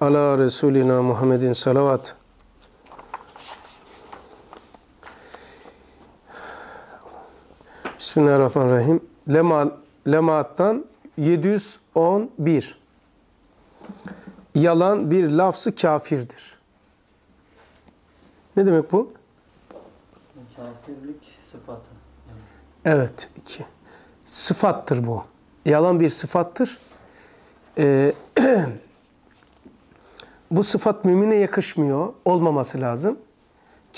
ala Resulina Muhammedin salavat. Bismillahirrahmanirrahim. Lema, Lemaat'tan 711. Yalan bir lafzı kafirdir. Ne demek bu? Kafirlik sıfatı. Evet. iki. Sıfattır bu. Yalan bir sıfattır. Ee, bu sıfat mümine yakışmıyor, olmaması lazım.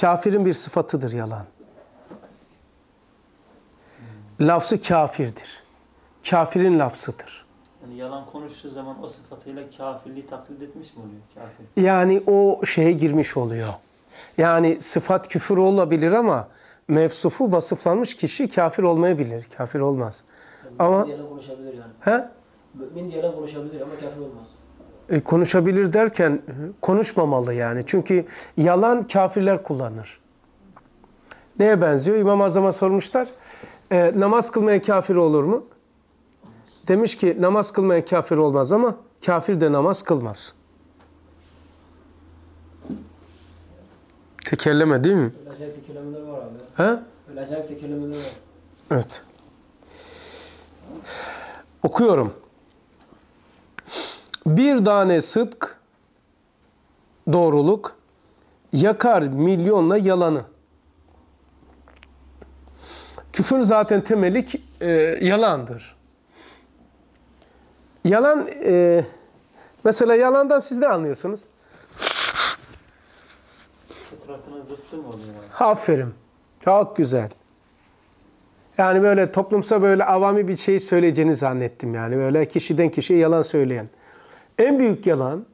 Kafirin bir sıfatıdır yalan. Hmm. Lafzı kafirdir. Kafirin lafzıdır. Yani yalan konuştuğu zaman o sıfatıyla kafirliği taklit etmiş mi oluyor? Kafir. Yani o şeye girmiş oluyor. Yani sıfat küfür olabilir ama mevsufu vasıflanmış kişi kafir olmayabilir. Kafir olmaz. Yani ama... Yalan konuşabilir yani. He? Mümin yalan konuşabilir ama kafir olmaz. E, konuşabilir derken e, konuşmamalı yani. Çünkü yalan kafirler kullanır. Neye benziyor? İmam Azam'a sormuşlar. E, namaz kılmayan kafir olur mu? Demiş ki namaz kılmayan kafir olmaz ama kafir de namaz kılmaz. Tekerleme değil mi? Öyle acayip tekerlemeler var abi. He? Öyle acayip tekerlemeler var. Evet. Okuyorum. Bir tane sıdk, doğruluk, yakar milyonla yalanı. Küfür zaten temelik e, yalandır. Yalan, e, mesela yalandan siz ne anlıyorsunuz? Fıtratına Aferin. Çok güzel. Yani böyle toplumsa böyle avami bir şey söyleyeceğini zannettim yani. Böyle kişiden kişiye yalan söyleyen. En büyük yalan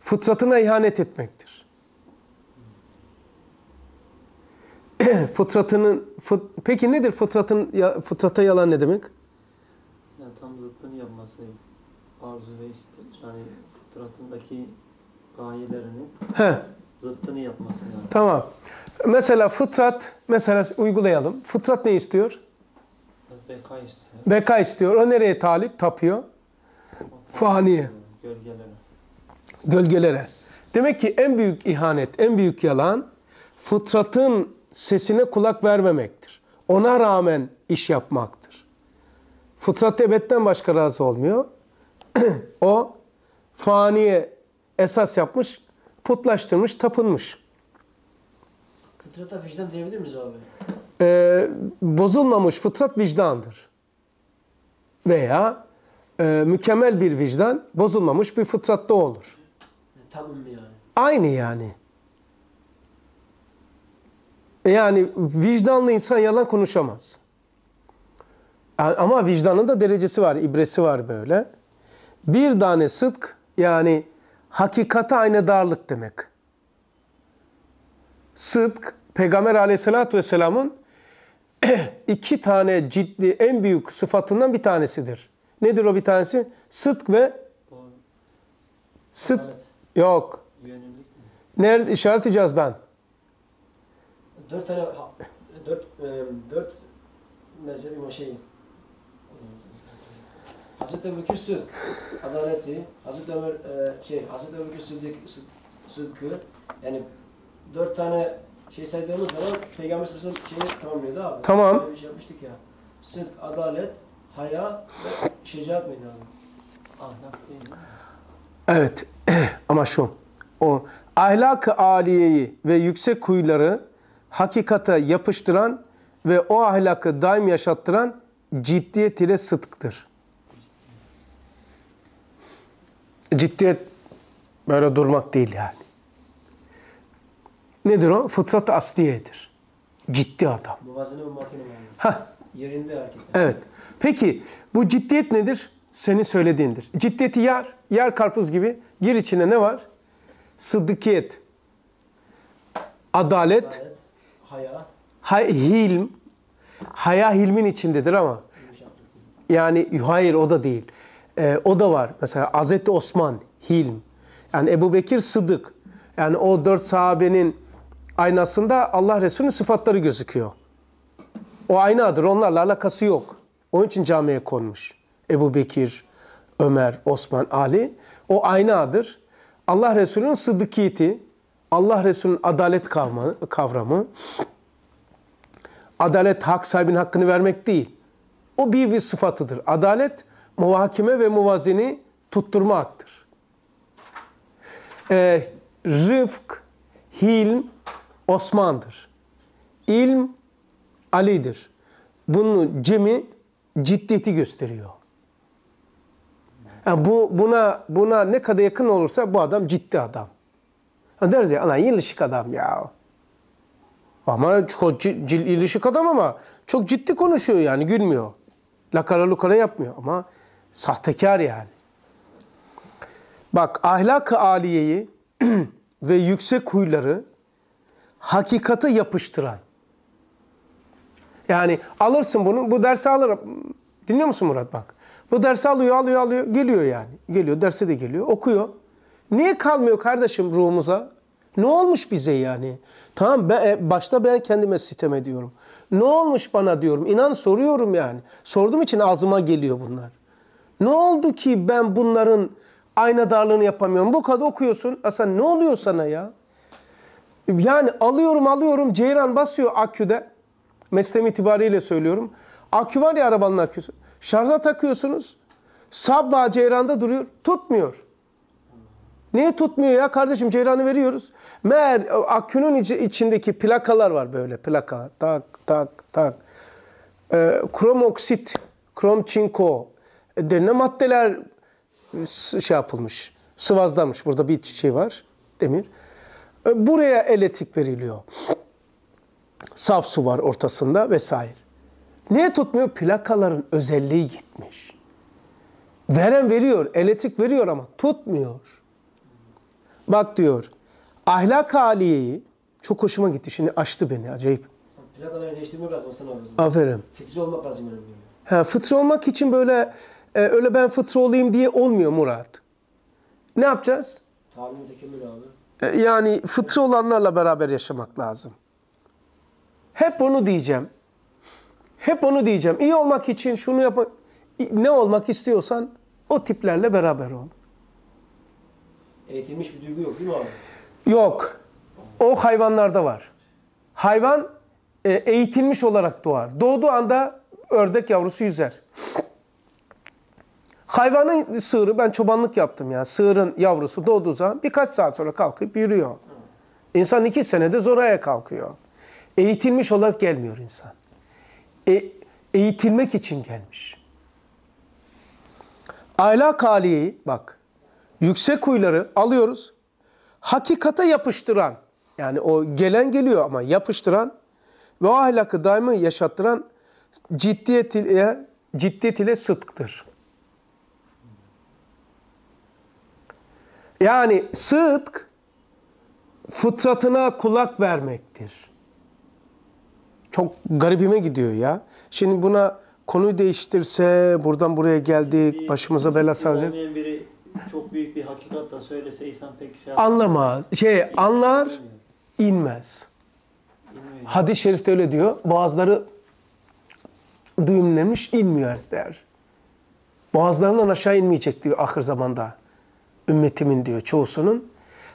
fıtratına ihanet etmektir. Fıtratının fıt, peki nedir fıtratın ya, fıtrata yalan ne demek? Yani tam zıttını yapması arzu ve işte yani fıtratındaki gayelerini He. zıttını yapması yani. Tamam. Mesela fıtrat mesela uygulayalım. Fıtrat ne istiyor? Beka istiyor. Beka istiyor. O nereye talip? Tapıyor faniye. Gölgelere. Gölgelere. Demek ki en büyük ihanet, en büyük yalan fıtratın sesine kulak vermemektir. Ona rağmen iş yapmaktır. Fıtrat ebedden başka razı olmuyor. o faniye esas yapmış, putlaştırmış, tapınmış. Fıtrata vicdan diyebilir miyiz abi? Ee, bozulmamış fıtrat vicdandır. Veya e, mükemmel bir vicdan bozulmamış bir fıtratta olur. Tam yani. Aynı yani. Yani vicdanlı insan yalan konuşamaz. Ama vicdanın da derecesi var, ibresi var böyle. Bir tane sıdk yani hakikate aynı darlık demek. Sıdk, Peygamber aleyhissalatü vesselamın iki tane ciddi en büyük sıfatından bir tanesidir. Nedir o bir tanesi? Sıdk ve sıt evet. yok. Nerede işaret icazdan? Dört tane dört e, dört mezhebi şey. Hazreti Ebubekir Sıdk adaleti, Hazreti Ömer e, şey, Hazreti Ebubekir Sıddık Sıdkı yani dört tane şey saydığımız zaman Peygamber Sallallahu Aleyhi Vesselam şeyi tamamlıyordu abi. Tamam. Bir şey yapmıştık ya. Sıdk, adalet, haya ve şecaat meydanı. Ahlak değil Evet ama şu o ahlak-ı aliyeyi ve yüksek huyları hakikate yapıştıran ve o ahlakı daim yaşattıran ciddiyet ile sıdktır. Ciddiyet böyle durmak değil yani. Nedir o? Fıtrat asliyedir. Ciddi adam. Heh, Yerinde hareket Evet. Peki bu ciddiyet nedir? Senin söylediğindir. Ciddiyeti yer, yer karpuz gibi. Gir içine ne var? Sıddıkiyet, adalet, adalet haya, hay, hilm. Haya hilmin içindedir ama. Yani hayır o da değil. Ee, o da var. Mesela Hazreti Osman, hilm. Yani Ebu Bekir Sıdık. Yani o dört sahabenin aynasında Allah Resulü'nün sıfatları gözüküyor. O aynı adır. Onlarla alakası yok. Onun için camiye konmuş. Ebu Bekir, Ömer, Osman, Ali. O aynı adır. Allah Resulü'nün sıddıkiyeti, Allah Resulü'nün adalet kavramı, adalet hak sahibinin hakkını vermek değil. O bir bir sıfatıdır. Adalet, muhakeme ve muvazini tutturma haktır. Ee, rıfk, hilm, Osman'dır. İlm, Ali'dir. Bunun cemi ciddiyeti gösteriyor. Yani bu buna buna ne kadar yakın olursa bu adam ciddi adam. Yani deriz ya ana ilişik adam ya. Ama çok ilişik adam ama çok ciddi konuşuyor yani gülmüyor. Lakara lukara yapmıyor ama sahtekar yani. Bak ahlak-ı aliyeyi ve yüksek huyları hakikate yapıştıran yani alırsın bunu. Bu dersi alır. Dinliyor musun Murat bak? Bu dersi alıyor, alıyor, alıyor. Geliyor yani. Geliyor, derse de geliyor. Okuyor. Niye kalmıyor kardeşim ruhumuza? Ne olmuş bize yani? Tamam ben, e, başta ben kendime sitem ediyorum. Ne olmuş bana diyorum. İnan soruyorum yani. Sorduğum için ağzıma geliyor bunlar. Ne oldu ki ben bunların ayna darlığını yapamıyorum? Bu kadar okuyorsun. Asan ne oluyor sana ya? Yani alıyorum alıyorum ceyran basıyor aküde. Meslem itibariyle söylüyorum. Akü var ya arabanın aküsü. Şarja takıyorsunuz. Sabah ceyranda duruyor. Tutmuyor. Niye tutmuyor ya kardeşim ceyranı veriyoruz. Meğer akünün içindeki plakalar var böyle plaka. Tak tak tak. Ee, krom oksit, krom çinko Ne maddeler şey yapılmış. Sıvazlamış. Burada bir çiçeği var. Demir. Ee, buraya elektrik veriliyor. Saf su var ortasında vesaire. Niye tutmuyor? Plakaların özelliği gitmiş. Veren veriyor, elektrik veriyor ama tutmuyor. Bak diyor, ahlak haliyeyi, çok hoşuma gitti şimdi açtı beni acayip. Plakaları değiştirmek lazım sen alıyorsun. Aferin. Fıtri olmak lazım önemli. Ha, fıtri olmak için böyle e, öyle ben fıtri olayım diye olmuyor Murat. Ne yapacağız? Tahammül tekemmül abi. E, yani fıtri olanlarla beraber yaşamak lazım. Hep onu diyeceğim. Hep onu diyeceğim. İyi olmak için şunu yap. Ne olmak istiyorsan o tiplerle beraber ol. Eğitilmiş bir duygu yok değil mi abi? Yok. O hayvanlarda var. Hayvan e, eğitilmiş olarak doğar. Doğduğu anda ördek yavrusu yüzer. Hayvanın sığırı, ben çobanlık yaptım ya. Sığırın yavrusu doğduğu zaman birkaç saat sonra kalkıp yürüyor. İnsan iki senede zoraya kalkıyor. Eğitilmiş olarak gelmiyor insan. E, eğitilmek için gelmiş. Ayla haliyi bak yüksek huyları alıyoruz. Hakikate yapıştıran yani o gelen geliyor ama yapıştıran ve o ahlakı daimi yaşattıran ciddiyet ile, ciddiyet ile sıdktır. Yani sıdk fıtratına kulak vermektir. Çok garibime gidiyor ya. Şimdi buna konuyu değiştirse, buradan buraya geldik, bir, başımıza bela saracak. biri çok büyük bir hakikat da söylese insan pek şey Anlamaz. Şey anlar, inmez. inmez. Hadis-i şerifte öyle diyor. Boğazları düğümlemiş, inmiyor der. Boğazlarından aşağı inmeyecek diyor ahir zamanda. Ümmetimin diyor çoğusunun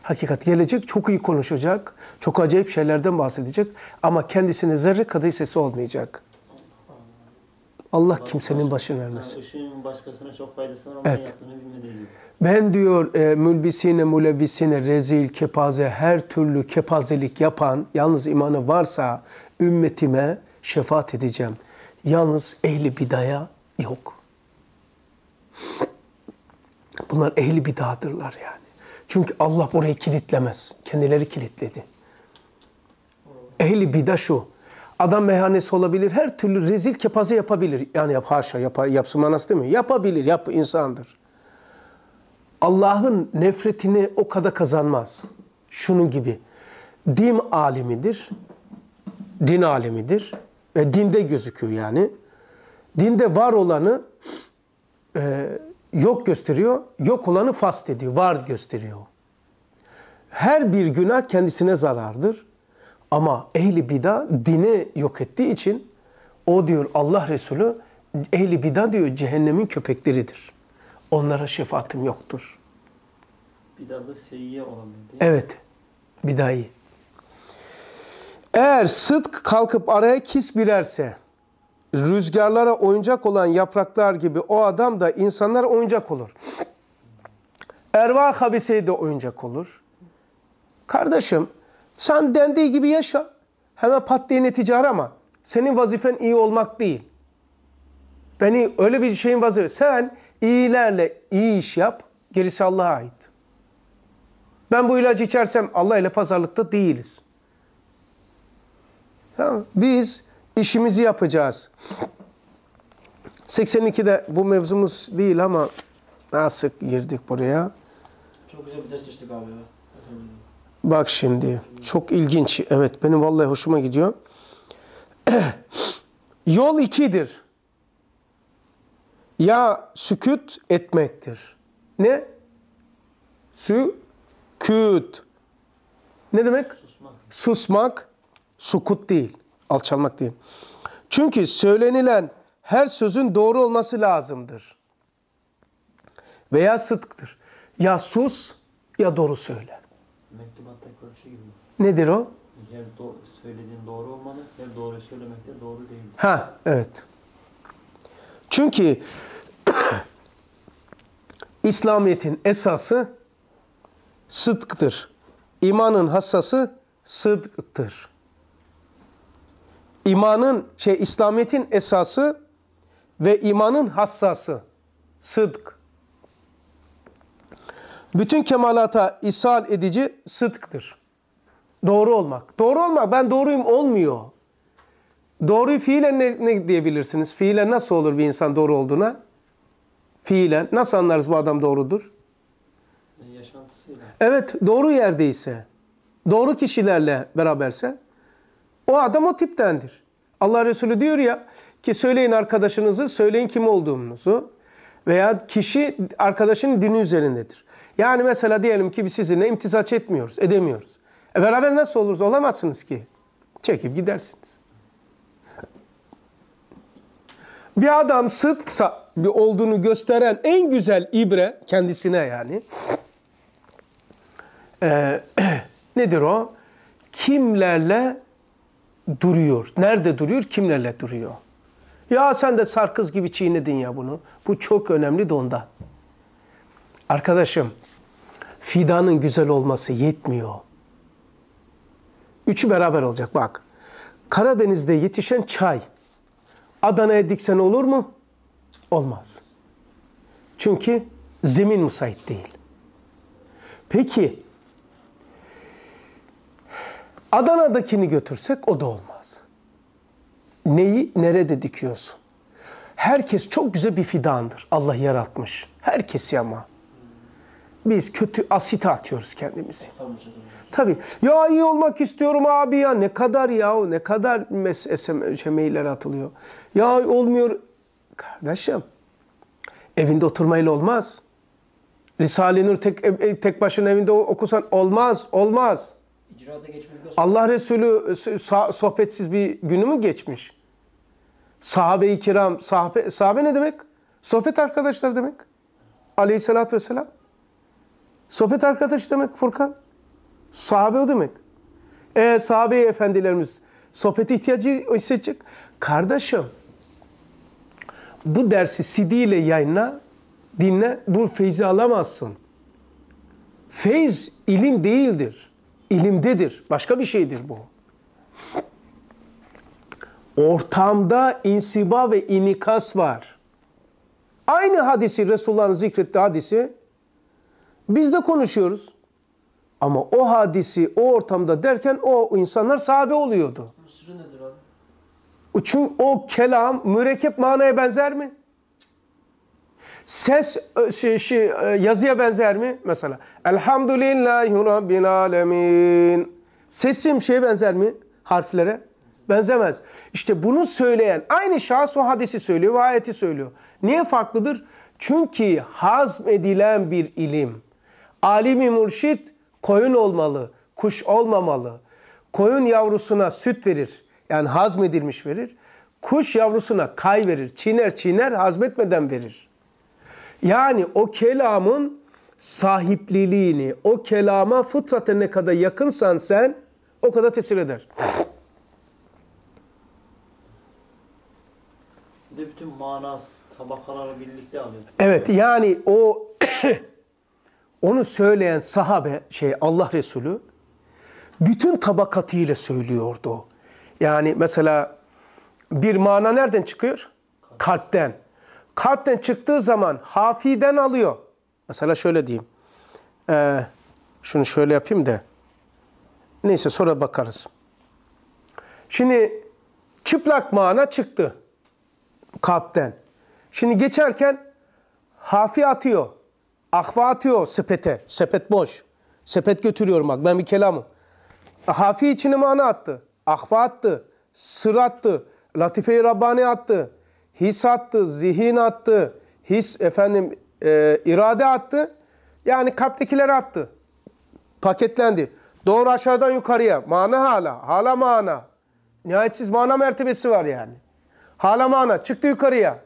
hakikat gelecek, çok iyi konuşacak, çok acayip şeylerden bahsedecek ama kendisine zerre kadar sesi olmayacak. Allah kimsenin başını vermesin. Işığın başkasına çok faydası var ama evet. Ben diyor e, mülbisine, mulebisine, rezil, kepaze, her türlü kepazelik yapan, yalnız imanı varsa ümmetime şefaat edeceğim. Yalnız ehli bidaya yok. Bunlar ehli bidatırlar yani. Çünkü Allah burayı kilitlemez. Kendileri kilitledi. Ehli bida şu. Adam meyhanesi olabilir. Her türlü rezil kepaze yapabilir. Yani yap, haşa yap, yapsın manası değil mi? Yapabilir. Yap insandır. Allah'ın nefretini o kadar kazanmaz. Şunun gibi. Din alimidir. Din alimidir. Ve dinde gözüküyor yani. Dinde var olanı e, yok gösteriyor, yok olanı fast ediyor, var gösteriyor. Her bir günah kendisine zarardır. Ama ehli bida dini yok ettiği için o diyor Allah Resulü ehli bida diyor cehennemin köpekleridir. Onlara şefaatim yoktur. Bidalı seyyiye olan Evet. Bidayı. Eğer sıdk kalkıp araya kis birerse rüzgarlara oyuncak olan yapraklar gibi o adam da insanlar oyuncak olur. Erva habiseye de oyuncak olur. Kardeşim sen dendiği gibi yaşa. Hemen pat diye netice arama. Senin vazifen iyi olmak değil. Beni öyle bir şeyin vazifesi. Sen iyilerle iyi iş yap. Gerisi Allah'a ait. Ben bu ilacı içersem Allah ile pazarlıkta değiliz. Tamam. Biz işimizi yapacağız. 82'de bu mevzumuz değil ama daha sık girdik buraya? Çok güzel bir ders seçtik abi Bak şimdi. Çok ilginç. Evet benim vallahi hoşuma gidiyor. Yol ikidir. Ya süküt etmektir. Ne? Süküt. Ne demek? Susmak. Susmak, sukut değil alçalmak değil. Çünkü söylenilen her sözün doğru olması lazımdır. Veya sıdktır. Ya sus ya doğru söyle. Mektubattaki ölçü gibi. Nedir o? Her do- söylediğin doğru olmalı, her doğru söylemek de doğru değil. Ha, evet. Çünkü İslamiyet'in esası sıdktır. İmanın hassası sıdktır imanın şey İslamiyetin esası ve imanın hassası sıdk. Bütün kemalata isal edici sıdktır. Doğru olmak. Doğru olmak ben doğruyum olmuyor. Doğruyu fiilen ne, ne diyebilirsiniz? Fiilen nasıl olur bir insan doğru olduğuna? Fiilen nasıl anlarız bu adam doğrudur? Yaşantısıyla. Evet doğru yerdeyse, doğru kişilerle beraberse o adam o tiptendir. Allah Resulü diyor ya ki söyleyin arkadaşınızı, söyleyin kim olduğunuzu veya kişi arkadaşın dini üzerindedir. Yani mesela diyelim ki biz sizinle imtisaç etmiyoruz, edemiyoruz. E beraber nasıl oluruz? Olamazsınız ki. Çekip gidersiniz. Bir adam sıdksa olduğunu gösteren en güzel ibre kendisine yani. Ee, nedir o? Kimlerle duruyor. Nerede duruyor? Kimlerle duruyor? Ya sen de sarkız gibi çiğnedin ya bunu. Bu çok önemli de ondan. Arkadaşım, fidanın güzel olması yetmiyor. Üçü beraber olacak bak. Karadeniz'de yetişen çay. Adana'ya diksen olur mu? Olmaz. Çünkü zemin müsait değil. Peki Adana'dakini götürsek o da olmaz. Neyi nerede dikiyorsun? Herkes çok güzel bir fidandır. Allah yaratmış. Herkesi ama. Biz kötü asite atıyoruz kendimizi. Tabii. Ya iyi olmak istiyorum abi ya. Ne kadar ya ne kadar şey, mailler atılıyor. Ya olmuyor. Kardeşim evinde oturmayla olmaz. Risale-i Nur tek, e, e, tek başına evinde okusan olmaz, olmaz. Allah Resulü e, sohbetsiz bir günü mü geçmiş? Sahabe-i kiram, sahabe, sahabe ne demek? Sohbet arkadaşlar demek. Aleyhissalatü vesselam. Sohbet arkadaş demek Furkan. Sahabe o demek. E sahabe efendilerimiz sohbet ihtiyacı hissedecek. Kardeşim bu dersi CD ile yayınla, dinle bu feyzi alamazsın. Feyz ilim değildir ilimdedir. Başka bir şeydir bu. Ortamda insiba ve inikas var. Aynı hadisi Resulullah'ın zikrettiği hadisi biz de konuşuyoruz. Ama o hadisi o ortamda derken o insanlar sahabe oluyordu. Sırrı nedir abi? Çünkü o kelam mürekkep manaya benzer mi? Ses e, şey, şey, e, yazıya benzer mi? Mesela Elhamdülillahi Rabbil Alemin. Sesim şeye benzer mi? Harflere. Benzemez. İşte bunu söyleyen aynı şahıs o hadisi söylüyor ve ayeti söylüyor. Niye farklıdır? Çünkü hazmedilen bir ilim. Alimi murşit koyun olmalı, kuş olmamalı. Koyun yavrusuna süt verir. Yani hazmedilmiş verir. Kuş yavrusuna kay verir. Çiğner çiğner hazmetmeden verir. Yani o kelamın sahipliliğini, o kelama fıtraten ne kadar yakınsan sen o kadar tesir eder. de bütün manas, tabakaları birlikte alıyor. Evet yani o onu söyleyen sahabe şey Allah Resulü bütün tabakatıyla söylüyordu. Yani mesela bir mana nereden çıkıyor? Kalpten. Kalpten çıktığı zaman hafiden alıyor. Mesela şöyle diyeyim. Ee, şunu şöyle yapayım da. Neyse sonra bakarız. Şimdi çıplak mana çıktı kalpten. Şimdi geçerken hafi atıyor. Ahva atıyor sepete. Sepet boş. Sepet götürüyorum bak ben bir kelamım. Hafi içine mana attı. Ahva attı. Sır attı. Latife-i Rabbani attı his attı, zihin attı, his efendim e, irade attı. Yani kalptekileri attı. Paketlendi. Doğru aşağıdan yukarıya. Mana hala. Hala mana. Nihayetsiz mana mertebesi var yani. Hala mana. Çıktı yukarıya.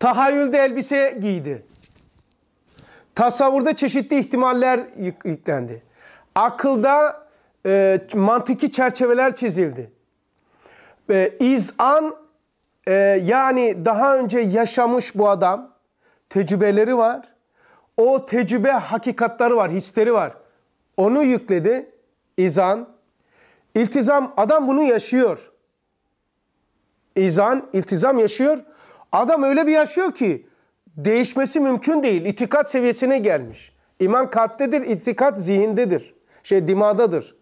Tahayyülde elbise giydi. Tasavvurda çeşitli ihtimaller yüklendi. Akılda e, mantıki çerçeveler çizildi. E, izan ee, yani daha önce yaşamış bu adam. Tecrübeleri var. O tecrübe hakikatları var, hisleri var. Onu yükledi. İzan. İltizam, adam bunu yaşıyor. İzan, iltizam yaşıyor. Adam öyle bir yaşıyor ki değişmesi mümkün değil. İtikat seviyesine gelmiş. İman kalptedir, itikat zihindedir. Şey dimadadır.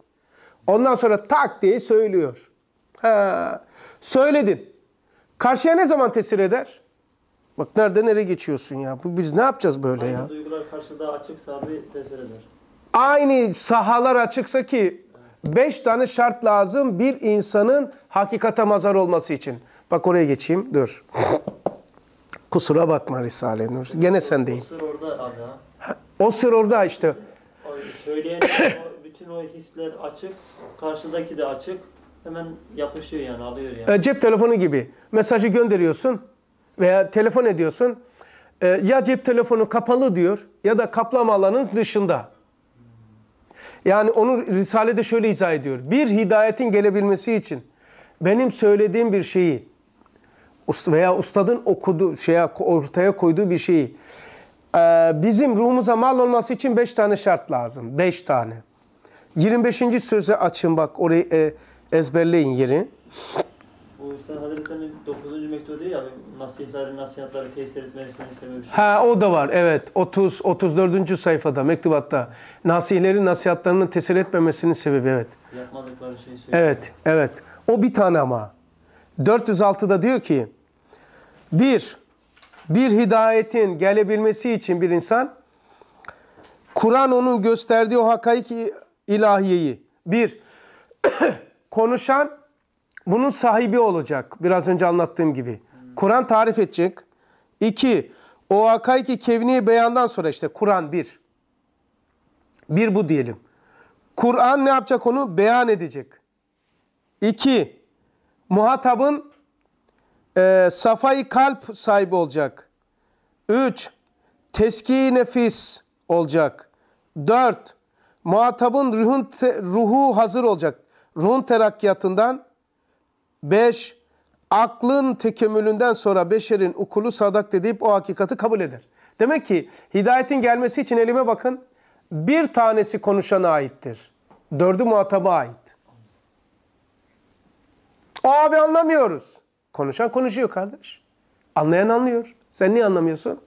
Ondan sonra tak diye söylüyor. Ha, söyledin. Karşıya ne zaman tesir eder? Bak nerede nereye geçiyorsun ya? Bu biz ne yapacağız böyle Aynı ya? duygular karşıda açıksa bir tesir eder. Aynı sahalar açıksa ki evet. beş tane şart lazım bir insanın hakikate mazar olması için. Bak oraya geçeyim. Dur. Kusura bakma Risale Nur. Gene sendeyim. O sır orada ana. O sır orada işte. Söyleyen bütün o hisler açık. Karşıdaki de açık hemen yapışıyor yani alıyor yani. E, cep telefonu gibi mesajı gönderiyorsun veya telefon ediyorsun. E, ya cep telefonu kapalı diyor ya da kaplama alanın dışında. Yani onu Risale'de şöyle izah ediyor. Bir hidayetin gelebilmesi için benim söylediğim bir şeyi veya ustadın okuduğu şeye ortaya koyduğu bir şeyi e, bizim ruhumuza mal olması için beş tane şart lazım. Beş tane. 25. sözü açın bak orayı e, ezberleyin yeri. O Üstad Hazretleri'nin 9. mektubu değil ya nasihatleri, nasihatları tesir etmelisiniz sebebi. Ha o da var evet 30 34. sayfada mektubatta nasihlerin nasihatlarının tesir etmemesinin sebebi evet. Yapmadıkları şeyi söylüyor. Evet evet o bir tane ama. 406'da diyor ki bir bir hidayetin gelebilmesi için bir insan Kur'an onun gösterdiği o hakaik ilahiyeyi bir konuşan bunun sahibi olacak. Biraz önce anlattığım gibi. Hmm. Kur'an tarif edecek. İki, o akaiki kevni beyandan sonra işte Kur'an bir. Bir bu diyelim. Kur'an ne yapacak onu? Beyan edecek. İki, muhatabın e, safayı kalp sahibi olacak. Üç, teski nefis olacak. Dört, muhatabın ruhun te, ruhu hazır olacak. Rum terakkiyatından 5 aklın tekemmülünden sonra beşerin ukulu sadak deyip o hakikati kabul eder. Demek ki hidayetin gelmesi için elime bakın. Bir tanesi konuşana aittir. Dördü muhataba ait. Abi anlamıyoruz. Konuşan konuşuyor kardeş. Anlayan anlıyor. Sen niye anlamıyorsun?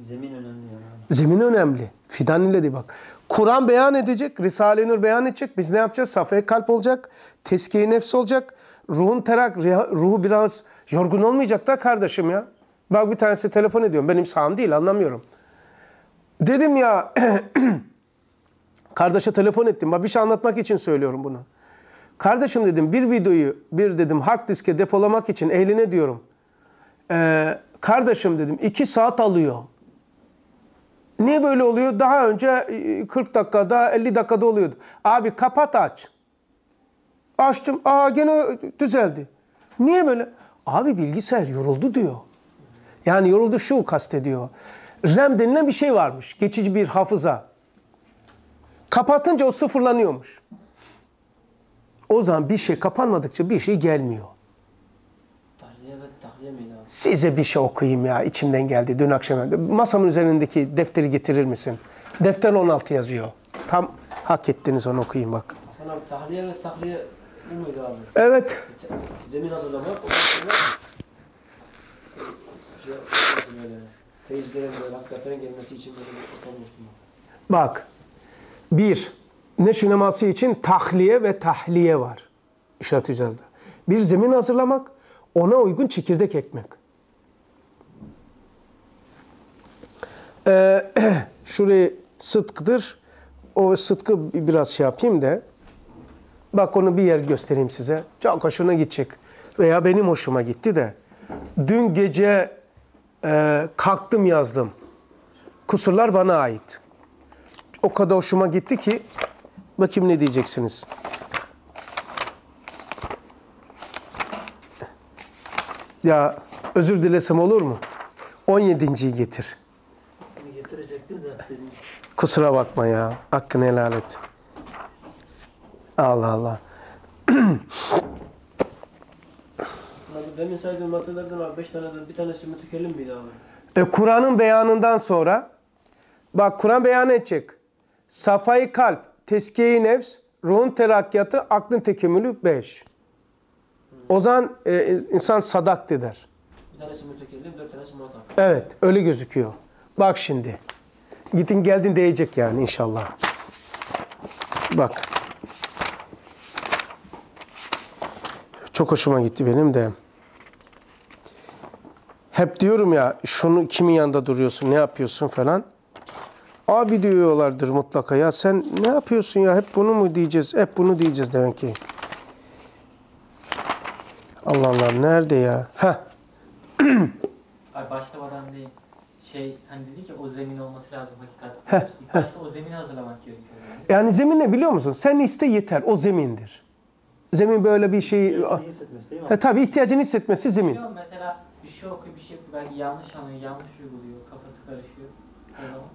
Zemin önemli. Zemin önemli. Fidan ile değil bak. Kur'an beyan edecek, Risale-i Nur beyan edecek. Biz ne yapacağız? Safaya kalp olacak, teskiye nefs olacak. Ruhun terak, ruhu biraz yorgun olmayacak da kardeşim ya. Bak bir tanesi telefon ediyorum. Benim sağım değil anlamıyorum. Dedim ya kardeşe telefon ettim. Bak bir şey anlatmak için söylüyorum bunu. Kardeşim dedim bir videoyu bir dedim hard diske depolamak için ehline diyorum. Ee, kardeşim dedim iki saat alıyor. Niye böyle oluyor? Daha önce 40 e, dakikada, 50 dakikada oluyordu. Abi kapat aç. Açtım. Aa gene düzeldi. Niye böyle? Abi bilgisayar yoruldu diyor. Yani yoruldu şu kastediyor. RAM denilen bir şey varmış. Geçici bir hafıza. Kapatınca o sıfırlanıyormuş. O zaman bir şey kapanmadıkça bir şey gelmiyor. Size bir şey okuyayım ya içimden geldi dün akşam. Masamın üzerindeki defteri getirir misin? Defter 16 yazıyor. Tam hak ettiniz onu okuyayım bak. Hasan abi tahliye ve tahliye bu muydu abi? Evet. Zemin hazırlamak. Teyzelerin böyle hakikaten gelmesi için böyle bir Bak. Bir. ne neması için tahliye ve tahliye var. İşareteceğiz da. Bir zemin hazırlamak, ona uygun çekirdek ekmek. Ee, şurayı sıdkıdır. O sıdkı biraz şey yapayım da. Bak onu bir yer göstereyim size. Çok hoşuna gidecek. Veya benim hoşuma gitti de. Dün gece e, kalktım yazdım. Kusurlar bana ait. O kadar hoşuma gitti ki bakayım ne diyeceksiniz. Ya özür dilesem olur mu? 17.yi getir. Kusura bakma ya. Hakkını helal et. Allah Allah. Demin saydığım maddelerden abi beş taneden bir tanesi mütekellim miydi abi? E, Kur'an'ın beyanından sonra bak Kur'an beyan edecek. Safayı kalp, teskiye-i nefs, ruhun terakkiyatı, aklın tekemmülü beş. Hmm. O zaman e, insan sadak der. Bir tanesi mütekellim, dört tanesi muhatap. Evet, öyle gözüküyor. Bak şimdi. Gidin geldin değecek yani inşallah. Bak. Çok hoşuma gitti benim de. Hep diyorum ya şunu kimin yanında duruyorsun, ne yapıyorsun falan. Abi diyorlardır mutlaka ya sen ne yapıyorsun ya hep bunu mu diyeceğiz, hep bunu diyeceğiz demek ki. Allah Allah nerede ya? Ha. Ay başlamadan değil şey hani dedi ki o zemin olması lazım hakikat. Heh, başta o zemini hazırlamak gerekiyor. Yani. zemin ne biliyor musun? Sen iste yeter. O zemindir. Zemin böyle bir şey... hissetmesi değil mi? E, tabii ihtiyacını hissetmesi zemin. Biliyor mesela bir şey okuyor, bir şey yapıyor. Belki yanlış anlıyor, yanlış uyguluyor. Kafası karışıyor.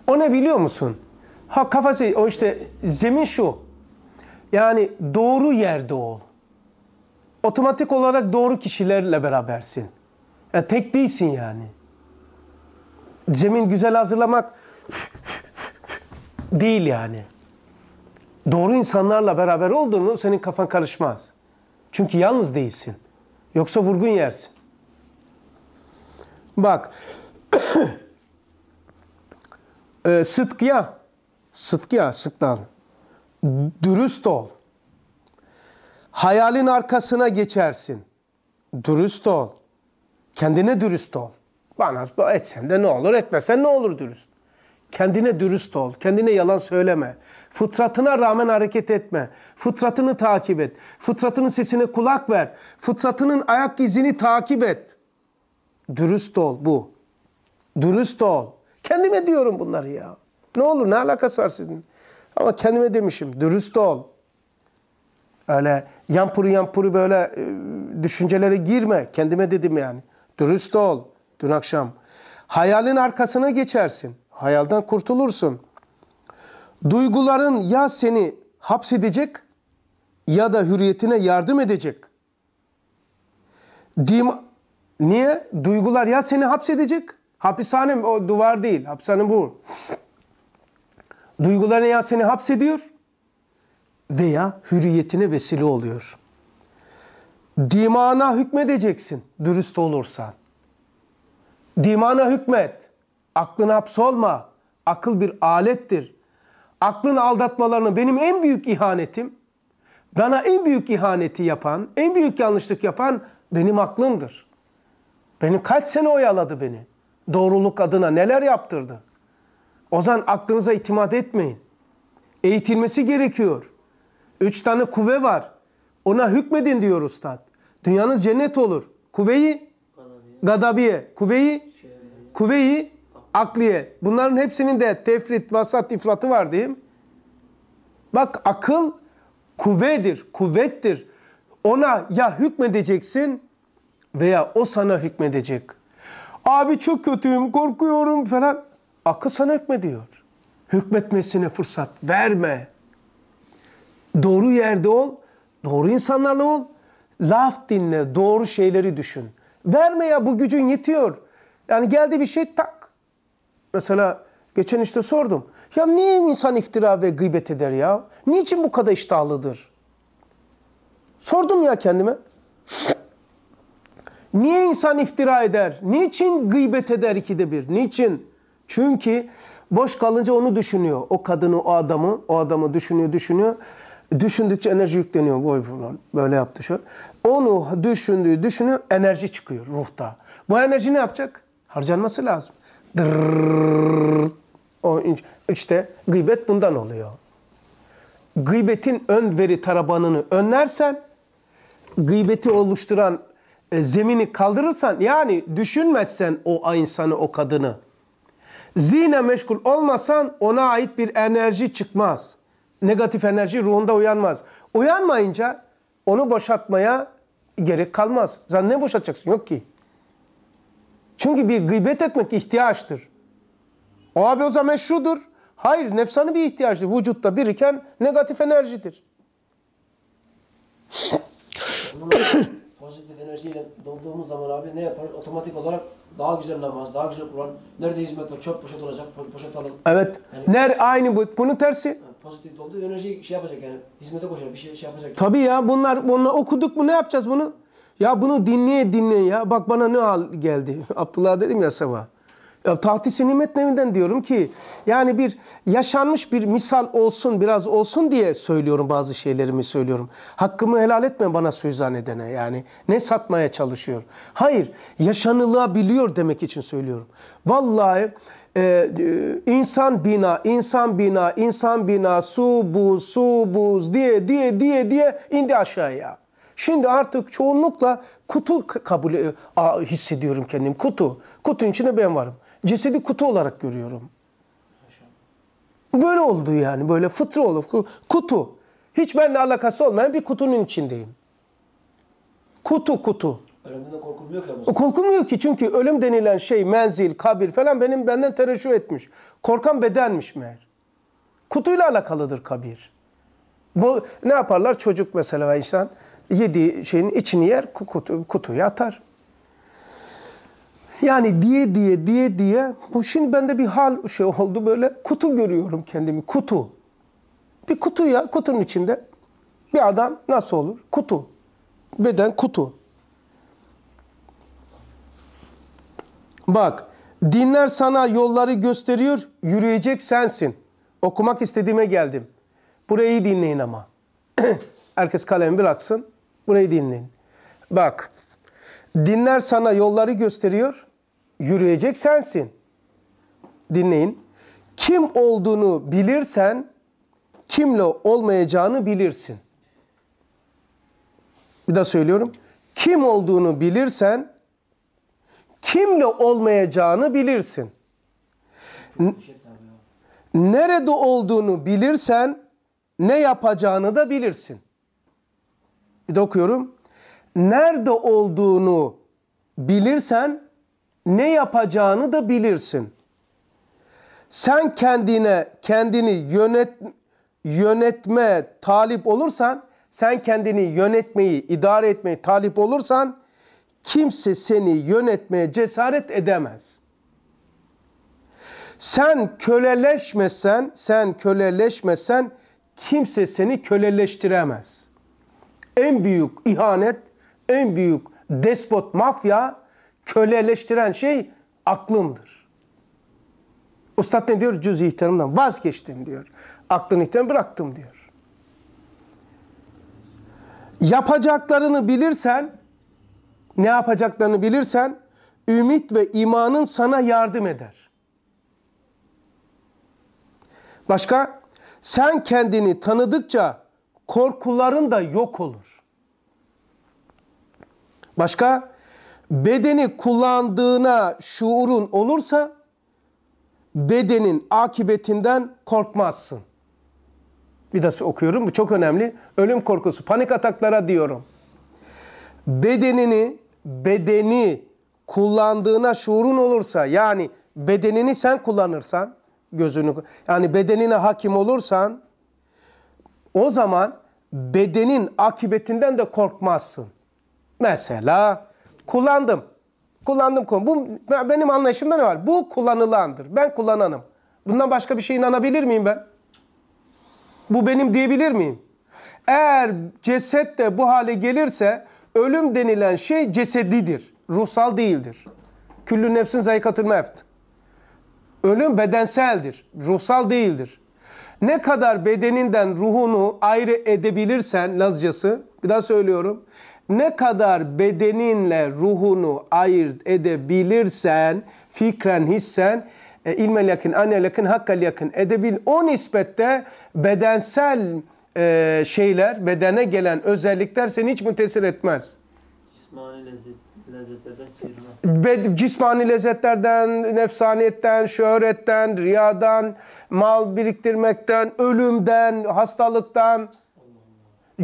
O ne biliyor musun? Ha kafası o işte zemin şu. Yani doğru yerde ol. Otomatik olarak doğru kişilerle berabersin. Ya tek değilsin yani zemin güzel hazırlamak değil yani. Doğru insanlarla beraber olduğunu senin kafan karışmaz. Çünkü yalnız değilsin. Yoksa vurgun yersin. Bak. e, ee, sıtkıya. Sıtkıya. Sıktan. Dürüst ol. Hayalin arkasına geçersin. Dürüst ol. Kendine dürüst ol. Bana bu etsen de ne olur etmesen ne olur dürüst. Kendine dürüst ol. Kendine yalan söyleme. Fıtratına rağmen hareket etme. Fıtratını takip et. Fıtratının sesine kulak ver. Fıtratının ayak izini takip et. Dürüst ol bu. Dürüst ol. Kendime diyorum bunları ya. Ne olur ne alakası var sizin? Ama kendime demişim dürüst ol. Öyle yampuru yampuru böyle e, düşüncelere girme. Kendime dedim yani. Dürüst ol. Dün akşam. Hayalin arkasına geçersin. Hayalden kurtulursun. Duyguların ya seni hapsedecek ya da hürriyetine yardım edecek. Dim Niye? Duygular ya seni hapsedecek. Hapishane o duvar değil. Hapishane bu. Duyguların ya seni hapsediyor veya hürriyetine vesile oluyor. Dimana hükmedeceksin dürüst olursan. Dimana hükmet. Aklına hapsolma. Akıl bir alettir. Aklın aldatmalarını benim en büyük ihanetim, bana en büyük ihaneti yapan, en büyük yanlışlık yapan benim aklımdır. Benim kaç sene oyaladı beni. Doğruluk adına neler yaptırdı. Ozan aklınıza itimat etmeyin. Eğitilmesi gerekiyor. Üç tane kuvve var. Ona hükmedin diyor ustad. Dünyanız cennet olur. Kuveyi gadabiye, kuvveyi kuvveyi akliye. Bunların hepsinin de tefrit, vasat, ifratı var diyeyim. Bak akıl kuvvedir, kuvvettir. Ona ya hükmedeceksin veya o sana hükmedecek. Abi çok kötüyüm, korkuyorum falan. Akıl sana hükmediyor. Hükmetmesine fırsat verme. Doğru yerde ol, doğru insanlarla ol. Laf dinle, doğru şeyleri düşün. Verme ya bu gücün yetiyor. Yani geldi bir şey tak. Mesela geçen işte sordum. Ya niye insan iftira ve gıybet eder ya? Niçin bu kadar iştahlıdır? Sordum ya kendime. Niye insan iftira eder? Niçin gıybet eder ikide bir? Niçin? Çünkü boş kalınca onu düşünüyor. O kadını, o adamı, o adamı düşünüyor, düşünüyor. Düşündükçe enerji yükleniyor. Boy böyle yaptı şu. Onu düşündüğü düşünüyor, enerji çıkıyor ruhta. Bu enerji ne yapacak? harcanması lazım. Dırrrr. O işte gıybet bundan oluyor. Gıybetin ön veri tarabanını önlersen, gıybeti oluşturan e, zemini kaldırırsan, yani düşünmezsen o insanı, o kadını, zihne meşgul olmasan ona ait bir enerji çıkmaz. Negatif enerji ruhunda uyanmaz. Uyanmayınca onu boşaltmaya gerek kalmaz. Sen ne boşaltacaksın? Yok ki. Çünkü bir gıybet etmek ihtiyaçtır. O abi o zaman şudur. Hayır nefsanı bir ihtiyacı Vücutta biriken negatif enerjidir. pozitif enerjiyle dolduğumuz zaman abi ne yaparız? Otomatik olarak daha güzel namaz, daha güzel Kur'an. Nerede hizmet var? Çöp poşet olacak, poşet alalım. Evet. Yani, Ner aynı bu. Bunun tersi. Pozitif dolduğu enerji şey yapacak yani. Hizmete koşar, bir şey, şey yapacak. Yani. Tabii ya bunlar, bunlar okuduk mu ne yapacağız bunu? Ya bunu dinleye dinleye ya bak bana ne hal geldi. Abdullah dedim ya sabah. Ya tahtisi nimet nevinden diyorum ki yani bir yaşanmış bir misal olsun biraz olsun diye söylüyorum bazı şeylerimi söylüyorum. Hakkımı helal etme bana suizan edene yani ne satmaya çalışıyor. Hayır yaşanılabiliyor demek için söylüyorum. Vallahi e, e, insan bina, insan bina, insan bina su buz su buz diye diye diye diye indi aşağıya. Şimdi artık çoğunlukla kutu kabul e, hissediyorum kendim. Kutu. kutun içinde ben varım. Cesedi kutu olarak görüyorum. Böyle oldu yani. Böyle fıtrı olup kutu. Hiç benimle alakası olmayan bir kutunun içindeyim. Kutu kutu. Ölümden korkulmuyor ki. Ama. Korkulmuyor ki çünkü ölüm denilen şey menzil, kabir falan benim benden tereşü etmiş. Korkan bedenmiş meğer. Kutuyla alakalıdır kabir. Bu, ne yaparlar çocuk mesela insan? yediği şeyin içini yer, kutu, kutuya atar. Yani diye diye diye diye bu şimdi bende bir hal şey oldu böyle kutu görüyorum kendimi kutu. Bir kutu ya kutunun içinde bir adam nasıl olur? Kutu. Beden kutu. Bak dinler sana yolları gösteriyor yürüyecek sensin. Okumak istediğime geldim. Burayı iyi dinleyin ama. Herkes kalemi bıraksın. Burayı dinleyin. Bak, dinler sana yolları gösteriyor, yürüyecek sensin. Dinleyin. Kim olduğunu bilirsen, kimle olmayacağını bilirsin. Bir daha söylüyorum. Kim olduğunu bilirsen, kimle olmayacağını bilirsin. Nerede olduğunu bilirsen, ne yapacağını da bilirsin. Bir de okuyorum. Nerede olduğunu bilirsen ne yapacağını da bilirsin. Sen kendine kendini yönet yönetme talip olursan, sen kendini yönetmeyi, idare etmeyi talip olursan kimse seni yönetmeye cesaret edemez. Sen köleleşmesen, sen köleleşmesen kimse seni köleleştiremez en büyük ihanet, en büyük despot mafya köleleştiren şey aklımdır. Ustad ne diyor? Cüz-i ihtiramdan vazgeçtim diyor. Aklını ihtiramı bıraktım diyor. Yapacaklarını bilirsen, ne yapacaklarını bilirsen, ümit ve imanın sana yardım eder. Başka? Sen kendini tanıdıkça korkuların da yok olur. Başka? Bedeni kullandığına şuurun olursa bedenin akibetinden korkmazsın. Bir daha okuyorum. Bu çok önemli. Ölüm korkusu. Panik ataklara diyorum. Bedenini, bedeni kullandığına şuurun olursa yani bedenini sen kullanırsan gözünü yani bedenine hakim olursan o zaman bedenin akıbetinden de korkmazsın. Mesela kullandım. Kullandım konu. Bu benim anlayışımda ne var? Bu kullanılandır. Ben kullananım. Bundan başka bir şey inanabilir miyim ben? Bu benim diyebilir miyim? Eğer ceset de bu hale gelirse ölüm denilen şey cesedidir. Ruhsal değildir. Küllü nefsin zayikatır mevt. Ölüm bedenseldir. Ruhsal değildir. Ne kadar bedeninden ruhunu ayrı edebilirsen Lazcası, bir daha söylüyorum. Ne kadar bedeninle ruhunu ayırt edebilirsen, fikren, hissen, e, ilmel yakın, anel yakın, hakkal yakın edebil. O nispette bedensel e, şeyler, bedene gelen özellikler seni hiç mütesir etmez. İsmail Hazretleri lezzetlerden Cismani lezzetlerden, nefsaniyetten, şöhretten, riyadan, mal biriktirmekten, ölümden, hastalıktan.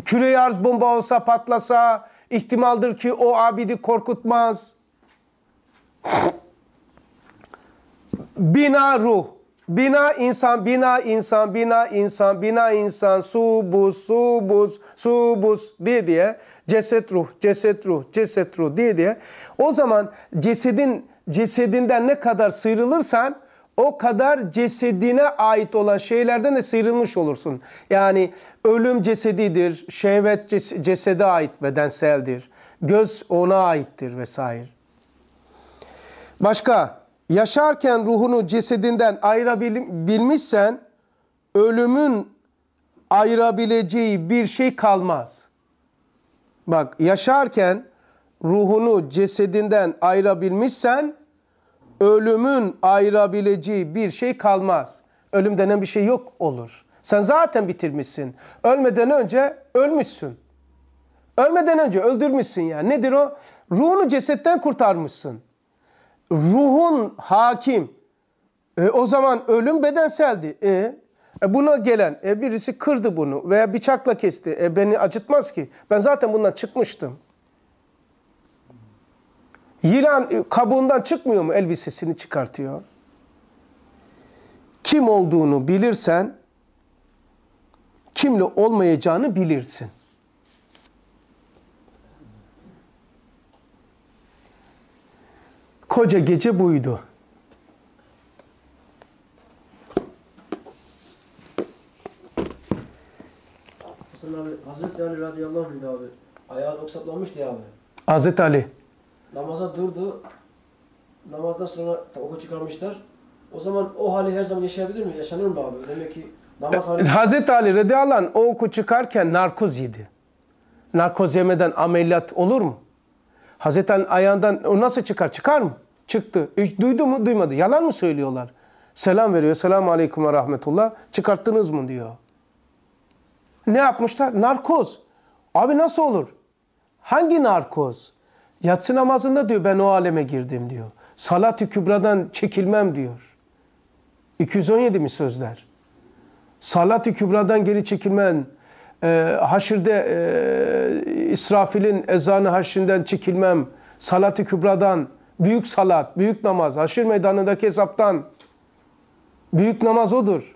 Küre arz bomba olsa patlasa ihtimaldir ki o abidi korkutmaz. Bina ruh. Bina insan, bina insan, bina insan, bina insan, subus, subus, subus diye diye Ceset ruh, ceset ruh, ceset ruh diye diye. O zaman cesedin cesedinden ne kadar sıyrılırsan o kadar cesedine ait olan şeylerden de sıyrılmış olursun. Yani ölüm cesedidir, şehvet cesede ait bedenseldir. Göz ona aittir vesaire. Başka, yaşarken ruhunu cesedinden ayırabilmişsen ölümün ayırabileceği bir şey kalmaz. Bak yaşarken ruhunu cesedinden ayırabilmişsen ölümün ayırabileceği bir şey kalmaz. Ölüm denen bir şey yok olur. Sen zaten bitirmişsin. Ölmeden önce ölmüşsün. Ölmeden önce öldürmüşsün yani. Nedir o? Ruhunu cesetten kurtarmışsın. Ruhun hakim. E, o zaman ölüm bedenseldi. E, e buna gelen e birisi kırdı bunu veya bıçakla kesti. E beni acıtmaz ki. Ben zaten bundan çıkmıştım. Yılan e, kabuğundan çıkmıyor mu? Elbisesini çıkartıyor. Kim olduğunu bilirsen kimle olmayacağını bilirsin. Koca gece buydu. Hazreti Ali radıyallahu anh abi. Ayağı oksatlanmıştı ya abi. Hazreti Ali. Namaza durdu. Namazdan sonra oku çıkarmışlar. O zaman o hali her zaman yaşayabilir mi? Yaşanır mı abi? Demek ki namaz hali... Hazreti Ali radıyallahu anh o oku çıkarken narkoz yedi. Narkoz yemeden ameliyat olur mu? Hazreti Ali ayağından o nasıl çıkar? Çıkar mı? Çıktı. Duydu mu? Duymadı. Yalan mı söylüyorlar? Selam veriyor. Selamun Aleyküm ve Rahmetullah. Çıkarttınız mı diyor ne yapmışlar? Narkoz. Abi nasıl olur? Hangi narkoz? Yatsı namazında diyor ben o aleme girdim diyor. Salat-ı Kübra'dan çekilmem diyor. 217 mi sözler? Salat-ı Kübra'dan geri çekilmen, e, haşirde e, İsrafil'in ezanı haşirinden çekilmem, salat-ı kübradan, büyük salat, büyük namaz, haşir meydanındaki hesaptan, büyük namaz odur.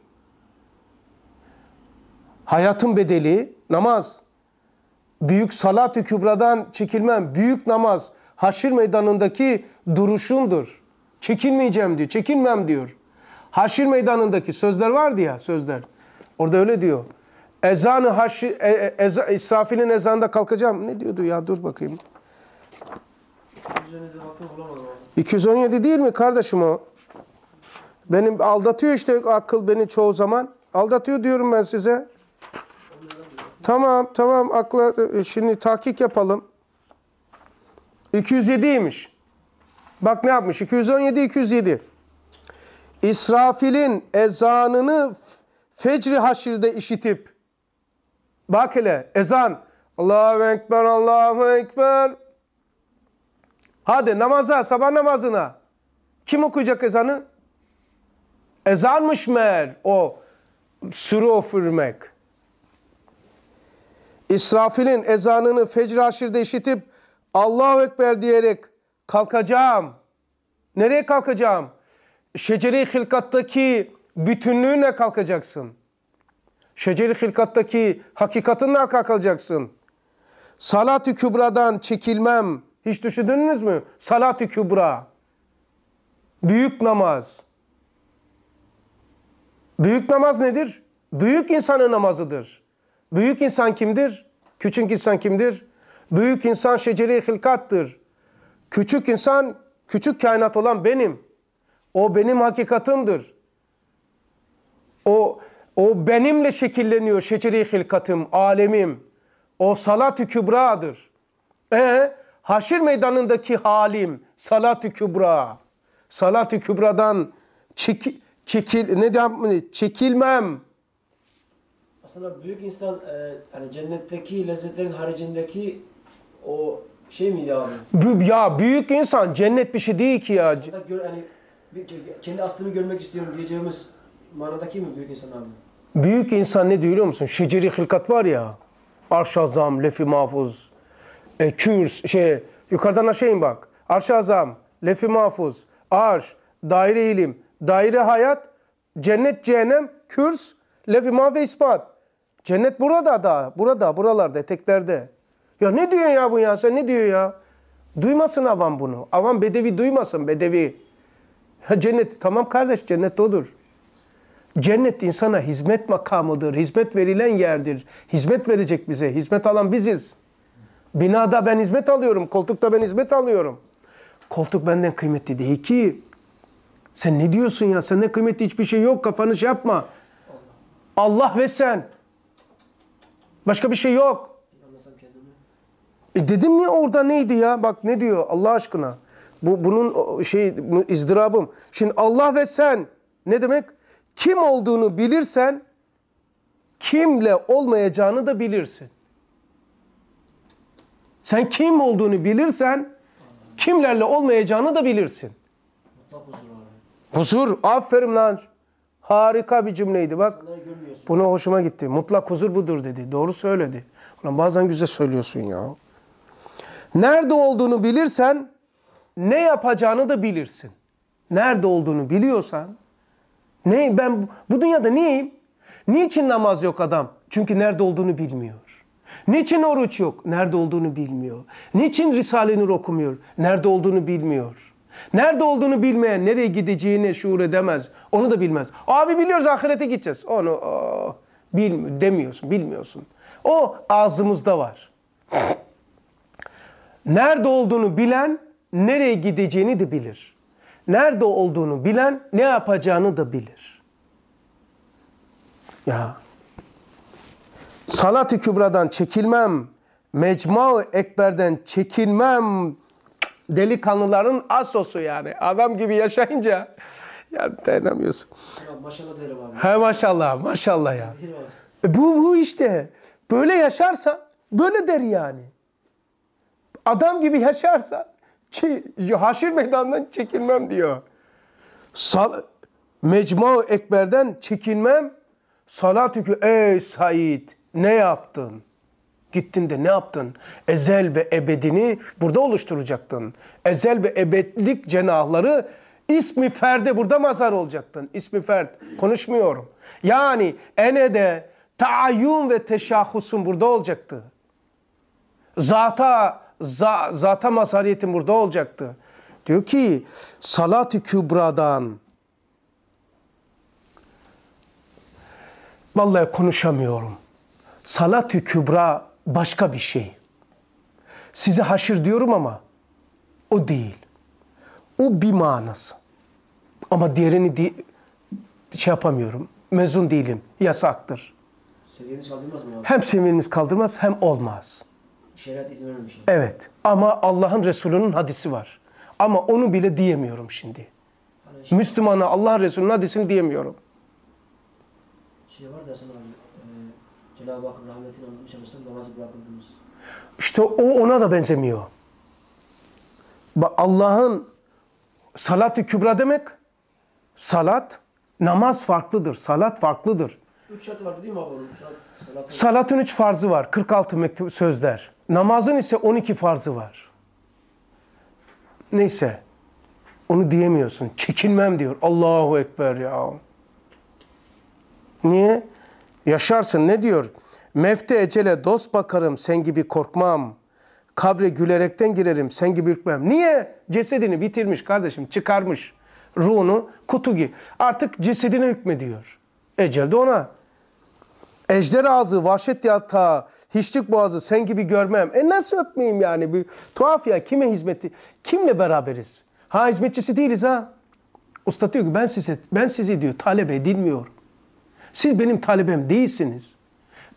Hayatın bedeli namaz. Büyük salat-ı kübradan çekilmem. Büyük namaz haşir meydanındaki duruşundur. Çekinmeyeceğim diyor. Çekinmem diyor. Haşir meydanındaki sözler vardı ya sözler. Orada öyle diyor. Ezanı haşir, e, e, eza, İsrafil'in ezanında kalkacağım. Ne diyordu ya dur bakayım. 217 değil mi kardeşim o? Benim aldatıyor işte akıl beni çoğu zaman. Aldatıyor diyorum ben size. Tamam tamam akla e, şimdi tahkik yapalım. 207'ymiş. Bak ne yapmış? 217 207. İsrafil'in ezanını fecri haşirde işitip bak hele ezan Allahu Ekber Allahu Ekber hadi namaza sabah namazına kim okuyacak ezanı? Ezanmış mer, o sürü ofürmek. İsrafil'in ezanını fecr aşırda işitip Allahu Ekber diyerek kalkacağım. Nereye kalkacağım? Şeceri hilkattaki bütünlüğüne kalkacaksın. Şeceri hilkattaki hakikatinle kalkacaksın. Salat-ı kübradan çekilmem. Hiç düşündünüz mü? Salat-ı kübra. Büyük namaz. Büyük namaz nedir? Büyük insanın namazıdır. Büyük insan kimdir? Küçük insan kimdir? Büyük insan şeceri hilkattır. Küçük insan küçük kainat olan benim. O benim hakikatımdır. O o benimle şekilleniyor şeceri hilkatım, alemim. O salat-ı kübradır. E haşir meydanındaki halim salat-ı kübra. Salat-ı kübradan çekil, çekil ne diyeyim, çekilmem. Aslında büyük insan e, yani cennetteki lezzetlerin haricindeki o şey miydi abi? Ya büyük insan cennet bir şey değil ki ya. gör, hani, kendi aslını görmek istiyorum diyeceğimiz manadaki mi büyük insan abi? Büyük insan ne diyor biliyor musun? Şeceri hılkat var ya. Arş-ı Azam, Lefi Mahfuz, e, Kürs, şey, yukarıdan aşağı in bak. Arş-ı Azam, Lefi Mahfuz, Arş, Daire ilim, Daire hayat, Cennet, cehennem, Kürs, Lefi mahve ispat. Cennet burada da, burada, buralarda, eteklerde. Ya ne diyorsun ya bu ya? Sen ne diyor ya? Duymasın avam bunu. Avam bedevi duymasın, bedevi. Ya cennet, tamam kardeş cennet olur. Cennet insana hizmet makamıdır, hizmet verilen yerdir. Hizmet verecek bize, hizmet alan biziz. Binada ben hizmet alıyorum, koltukta ben hizmet alıyorum. Koltuk benden kıymetli değil ki. Sen ne diyorsun ya? Sen ne kıymetli hiçbir şey yok. Kafanı şey yapma. Allah ve sen. Başka bir şey yok. E dedim ya orada neydi ya? Bak ne diyor Allah aşkına. Bu bunun şey bu izdirabım. Şimdi Allah ve sen ne demek? Kim olduğunu bilirsen kimle olmayacağını da bilirsin. Sen kim olduğunu bilirsen kimlerle olmayacağını da bilirsin. Huzur, aferin lan. Harika bir cümleydi bak. Buna hoşuma gitti. Mutlak huzur budur dedi. Doğru söyledi. Ulan bazen güzel söylüyorsun ya. Nerede olduğunu bilirsen ne yapacağını da bilirsin. Nerede olduğunu biliyorsan ne ben bu dünyada neyim? Niçin namaz yok adam? Çünkü nerede olduğunu bilmiyor. Niçin oruç yok? Nerede olduğunu bilmiyor. Niçin Risale-i Nur okumuyor? Nerede olduğunu bilmiyor. Nerede olduğunu bilmeyen nereye gideceğini şuur edemez. Onu da bilmez. Abi biliyoruz ahirete gideceğiz. Onu o, bilmi demiyorsun, bilmiyorsun. O ağzımızda var. Nerede olduğunu bilen nereye gideceğini de bilir. Nerede olduğunu bilen ne yapacağını da bilir. Ya. Salat-ı Kübra'dan çekilmem, Mecmu Ekber'den çekilmem Delikanlıların asosu yani. Adam gibi yaşayınca ya dayanamıyorsun. Maşallah derim abi. He maşallah maşallah ya. bu, bu işte. Böyle yaşarsa böyle der yani. Adam gibi yaşarsa haşir meydandan çekilmem diyor. Sal Mecmu Ekber'den çekinmem. Salatükü ey Said ne yaptın? Gittin de ne yaptın? Ezel ve ebedini burada oluşturacaktın. Ezel ve ebedlik cenahları ismi ferde burada mazar olacaktın. İsmi ferd. Konuşmuyorum. Yani enede taayyun ve teşahhusun burada olacaktı. Zata, za, zata mazhariyetin burada olacaktı. Diyor ki salat-ı kübradan vallahi konuşamıyorum. Salat-ı kübra başka bir şey. Size haşir diyorum ama o değil. O bir manası. Ama diğerini di şey yapamıyorum. Mezun değilim. Yasaktır. Seviyemiz kaldırmaz mı? Hem seviyemiz kaldırmaz hem olmaz. Şeriat izin vermemiş. Yani. Evet. Ama Allah'ın Resulü'nün hadisi var. Ama onu bile diyemiyorum şimdi. Hani şey... Müslümana Allah'ın Resulü'nün hadisini diyemiyorum. Şey var da sana Cenab-ı Hakk'ın rahmetine anlamaya çalışsan namazı bırakıldınız. İşte o ona da benzemiyor. Allah'ın salatı kübra demek, salat, namaz farklıdır, salat farklıdır. Üç şart vardı değil mi abi? Salat, Salatın üç farzı var, 46 mektup sözler. Namazın ise 12 farzı var. Neyse, onu diyemiyorsun. Çekinmem diyor. Allahu Ekber ya. Niye? yaşarsın. Ne diyor? Mefte ecele dost bakarım sen gibi korkmam. Kabre gülerekten girerim sen gibi ürkmem. Niye? Cesedini bitirmiş kardeşim çıkarmış. Ruhunu kutu gibi. Artık cesedine hükmediyor. Ecel de ona. Ejder ağzı, vahşet yatağı, hiçlik boğazı sen gibi görmem. E nasıl öpmeyeyim yani? Bir, tuhaf ya kime hizmeti? Kimle beraberiz? Ha hizmetçisi değiliz ha. Usta diyor ki ben size ben sizi diyor talep edilmiyorum. Siz benim talebem değilsiniz.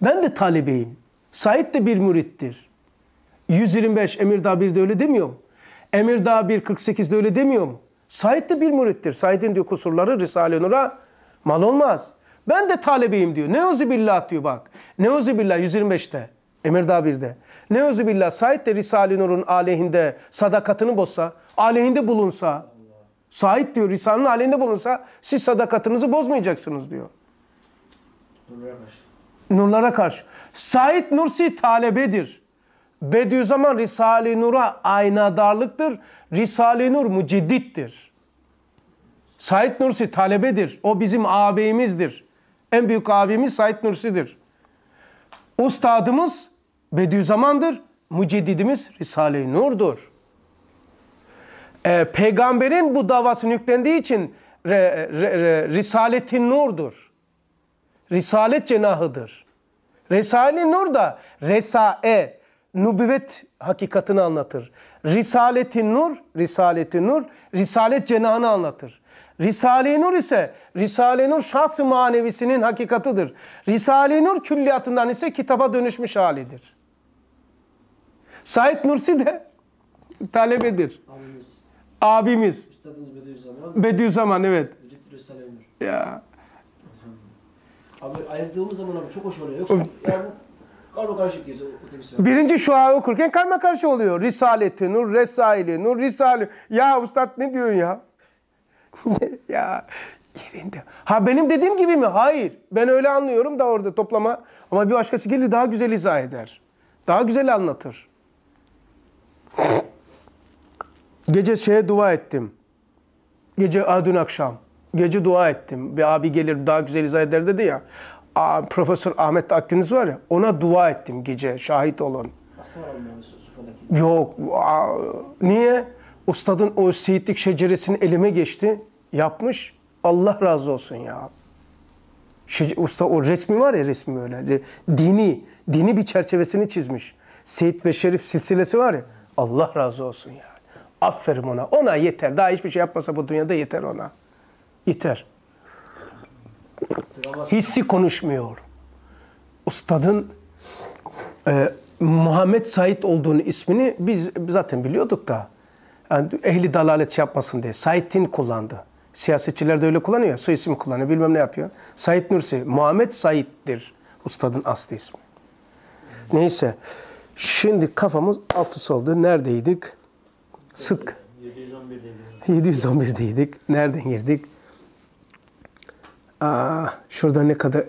Ben de talebeyim. Said de bir mürittir. 125 Emirdağ 1'de öyle demiyor mu? Emirdağ 1.48'de öyle demiyor mu? Said de bir mürittir. Said'in diyor kusurları Risale-i Nur'a mal olmaz. Ben de talebeyim diyor. Neuzu billah diyor bak. Neuzu billah 125'te. Emirdağ 1'de. Neuzu billah Said de Risale-i Nur'un aleyhinde sadakatını bozsa, aleyhinde bulunsa, Said diyor Risale'nin aleyhinde bulunsa siz sadakatınızı bozmayacaksınız diyor. Nurlara karşı. Nurlara karşı. Said Nursi talebedir. Bediüzzaman Risale-i Nur'a aynadarlıktır. Risale-i Nur müciddittir. Said Nursi talebedir. O bizim ağabeyimizdir. En büyük abimiz Said Nursi'dir. Ustadımız Bediüzzaman'dır. Müceddidimiz Risale-i Nur'dur. Ee, peygamberin bu davasını yüklendiği için re, re, re, risalet Nur'dur risalet cenahıdır. Risale-i Nur da resae, nübüvvet hakikatini anlatır. Risaleti Nur, Risaleti Nur, Risalet cenahını anlatır. Risale-i Nur ise Risale-i Nur şahsı manevisinin hakikatıdır. Risale-i Nur külliyatından ise kitaba dönüşmüş halidir. Said Nursi de talebedir. Abimiz. Abimiz. Üstadımız Bediüzzaman. Bediüzzaman evet. Risale-i Nur. Ya. Abi ayırdığımız zaman abi çok hoş oluyor. Yoksa ya bu karma karışık diyorsun otobüse. Birinci şuayı okurken karma karşı oluyor. Risaleti nur, resaili nur, risale. Ya ustad ne diyorsun ya? ya yerinde. Ha benim dediğim gibi mi? Hayır. Ben öyle anlıyorum da orada toplama. Ama bir başkası gelir daha güzel izah eder. Daha güzel anlatır. Gece şeye dua ettim. Gece dün akşam gece dua ettim. Bir abi gelir daha güzel izah eder dedi ya. Profesör Ahmet Akdeniz var ya ona dua ettim gece şahit olun. Yok. A, niye? Ustadın o seyitlik şeceresini elime geçti. Yapmış. Allah razı olsun ya. Şece, usta o resmi var ya resmi öyle. Dini, dini bir çerçevesini çizmiş. Seyit ve Şerif silsilesi var ya. Allah razı olsun ya. Aferin ona. Ona yeter. Daha hiçbir şey yapmasa bu dünyada yeter ona iter. Hissi konuşmuyor. Ustadın e, Muhammed Said olduğunu ismini biz zaten biliyorduk da. Yani ehli dalalet şey yapmasın diye. Said'in kullandı. Siyasetçiler de öyle kullanıyor. Soy isim kullanıyor. Bilmem ne yapıyor. Said Nursi. Muhammed Said'dir. Ustadın aslı ismi. Neyse. Şimdi kafamız alt soldu. Neredeydik? Sıdk. 711'deydik. 711'deydik. Nereden girdik? Aa, şurada ne kadar...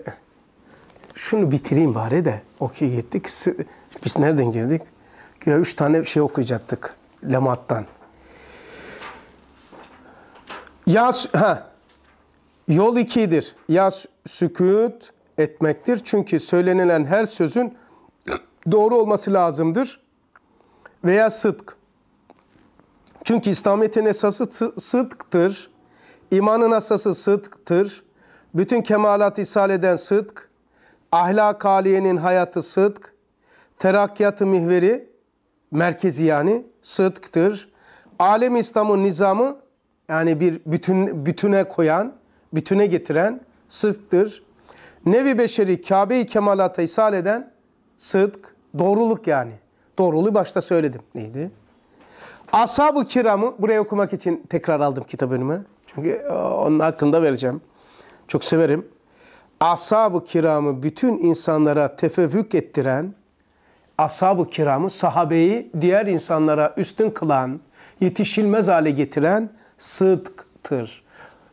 Şunu bitireyim bari de. Okey gittik. Biz nereden girdik? Ya üç tane şey okuyacaktık. Lemat'tan. Ya ha. Yol ikidir. Ya sükut etmektir. Çünkü söylenilen her sözün doğru olması lazımdır. Veya sıdk. Çünkü İslamiyet'in esası sıdktır. İmanın asası sıdktır bütün kemalat ishal eden sıdk, ahlak haliyenin hayatı sıdk, terakkiyatı mihveri, merkezi yani sıdktır. Alem İslam'ın nizamı yani bir bütün bütüne koyan, bütüne getiren sıdktır. Nevi beşeri Kabe-i kemalata ishal eden sıdk, doğruluk yani. Doğruluğu başta söyledim. Neydi? Ashab-ı kiramı buraya okumak için tekrar aldım kitap Çünkü e, onun hakkında vereceğim. Çok severim. Asab ı kiramı bütün insanlara tefevvük ettiren, asab ı kiramı, sahabeyi diğer insanlara üstün kılan, yetişilmez hale getiren sıdktır.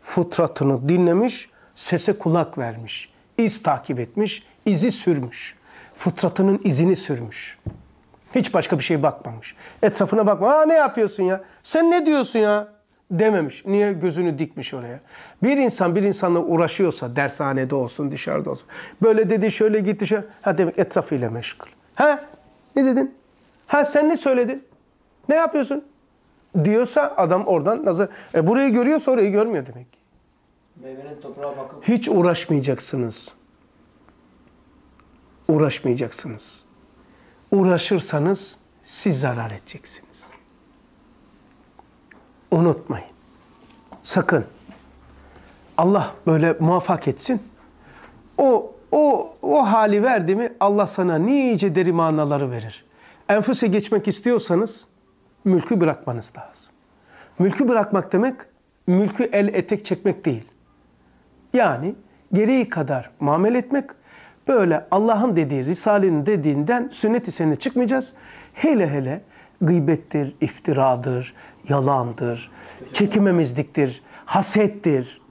Fıtratını dinlemiş, sese kulak vermiş, iz takip etmiş, izi sürmüş. Fıtratının izini sürmüş. Hiç başka bir şey bakmamış. Etrafına bakma. Aa ne yapıyorsun ya? Sen ne diyorsun ya? dememiş. Niye gözünü dikmiş oraya? Bir insan bir insanla uğraşıyorsa dershanede olsun, dışarıda olsun. Böyle dedi, şöyle gitti, şöyle. Ha demek etrafıyla meşgul. Ha? Ne dedin? Ha sen ne söyledin? Ne yapıyorsun? Diyorsa adam oradan nazar. E burayı görüyorsa orayı görmüyor demek ki. Meyvenin toprağa bakıp... Hiç uğraşmayacaksınız. Uğraşmayacaksınız. Uğraşırsanız siz zarar edeceksiniz unutmayın. Sakın. Allah böyle muvaffak etsin. O o o hali verdi mi Allah sana nice deri manaları verir. Enfüse geçmek istiyorsanız mülkü bırakmanız lazım. Mülkü bırakmak demek mülkü el etek çekmek değil. Yani gereği kadar muamele etmek böyle Allah'ın dediği, Risale'nin dediğinden sünnet-i çıkmayacağız. Hele hele gıybettir, iftiradır, yalandır, çekimemizliktir, hasettir,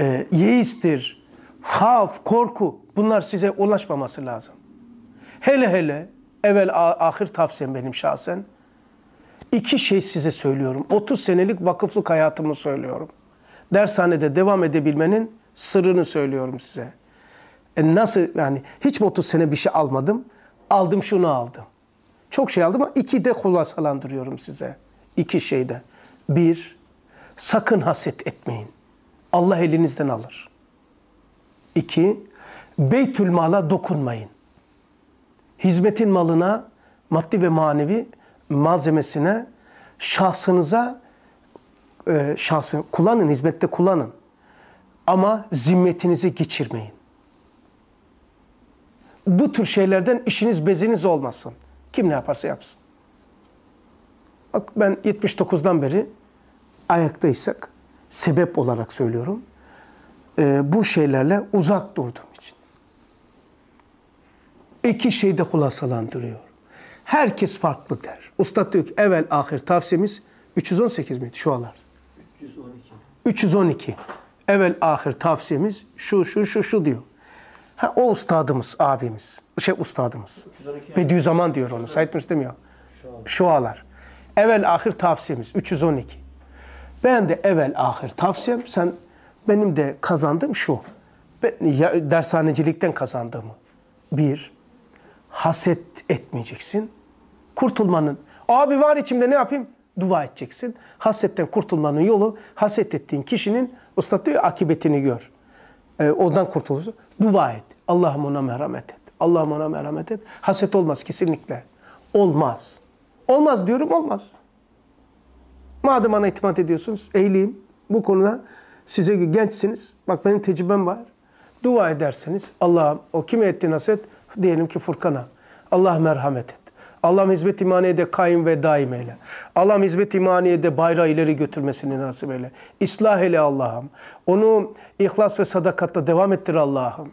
e, yeistir, haf, korku. Bunlar size ulaşmaması lazım. Hele hele evvel ahir tavsiyem benim şahsen. İki şey size söylüyorum. 30 senelik vakıflık hayatımı söylüyorum. Dershanede devam edebilmenin sırrını söylüyorum size. E nasıl yani hiç 30 sene bir şey almadım. Aldım şunu aldım. Çok şey aldım ama iki de hulasalandırıyorum size iki şeyde. Bir, sakın haset etmeyin. Allah elinizden alır. İki, beytül mala dokunmayın. Hizmetin malına, maddi ve manevi malzemesine, şahsınıza, e, şahsın kullanın, hizmette kullanın. Ama zimmetinizi geçirmeyin. Bu tür şeylerden işiniz beziniz olmasın. Kim ne yaparsa yapsın. Bak ben 79'dan beri ayaktaysak sebep olarak söylüyorum. E, bu şeylerle uzak durdum için. İki şeyde kulasalandırıyor. Herkes farklı der. Usta diyor ki evvel ahir tavsiyemiz 318 miydi şu alar? 312. 312. Evvel ahir tavsiyemiz şu şu şu şu diyor. Ha, o ustadımız, abimiz. Şey ustadımız. Bediüzzaman diyor onu. Said Nursi Şu Şualar. Evvel ahir tavsiyemiz 312. Ben de evvel ahir tavsiyem sen benim de kazandığım şu. Ben ya, dershanecilikten kazandığımı. Bir, haset etmeyeceksin. Kurtulmanın, abi var içimde ne yapayım? Dua edeceksin. Hasetten kurtulmanın yolu, haset ettiğin kişinin, usta diyor akıbetini gör. E, ee, ondan kurtulursun. Dua et. Allah'ım ona merhamet et. Allah'ım ona merhamet et. Haset olmaz kesinlikle. Olmaz. Olmaz diyorum olmaz. Madem ana itimat ediyorsunuz eğileyim. Bu konuda size gençsiniz. Bak benim tecrübem var. Dua ederseniz Allah'ım o kime etti nasip? Diyelim ki Furkan'a. Allah merhamet et. Allah'ım hizmet imaniyede kayın ve daim eyle. Allah'ım hizmet imaniyede bayrağı ileri götürmesini nasip eyle. İslah eyle Allah'ım. Onu ihlas ve sadakatla devam ettir Allah'ım.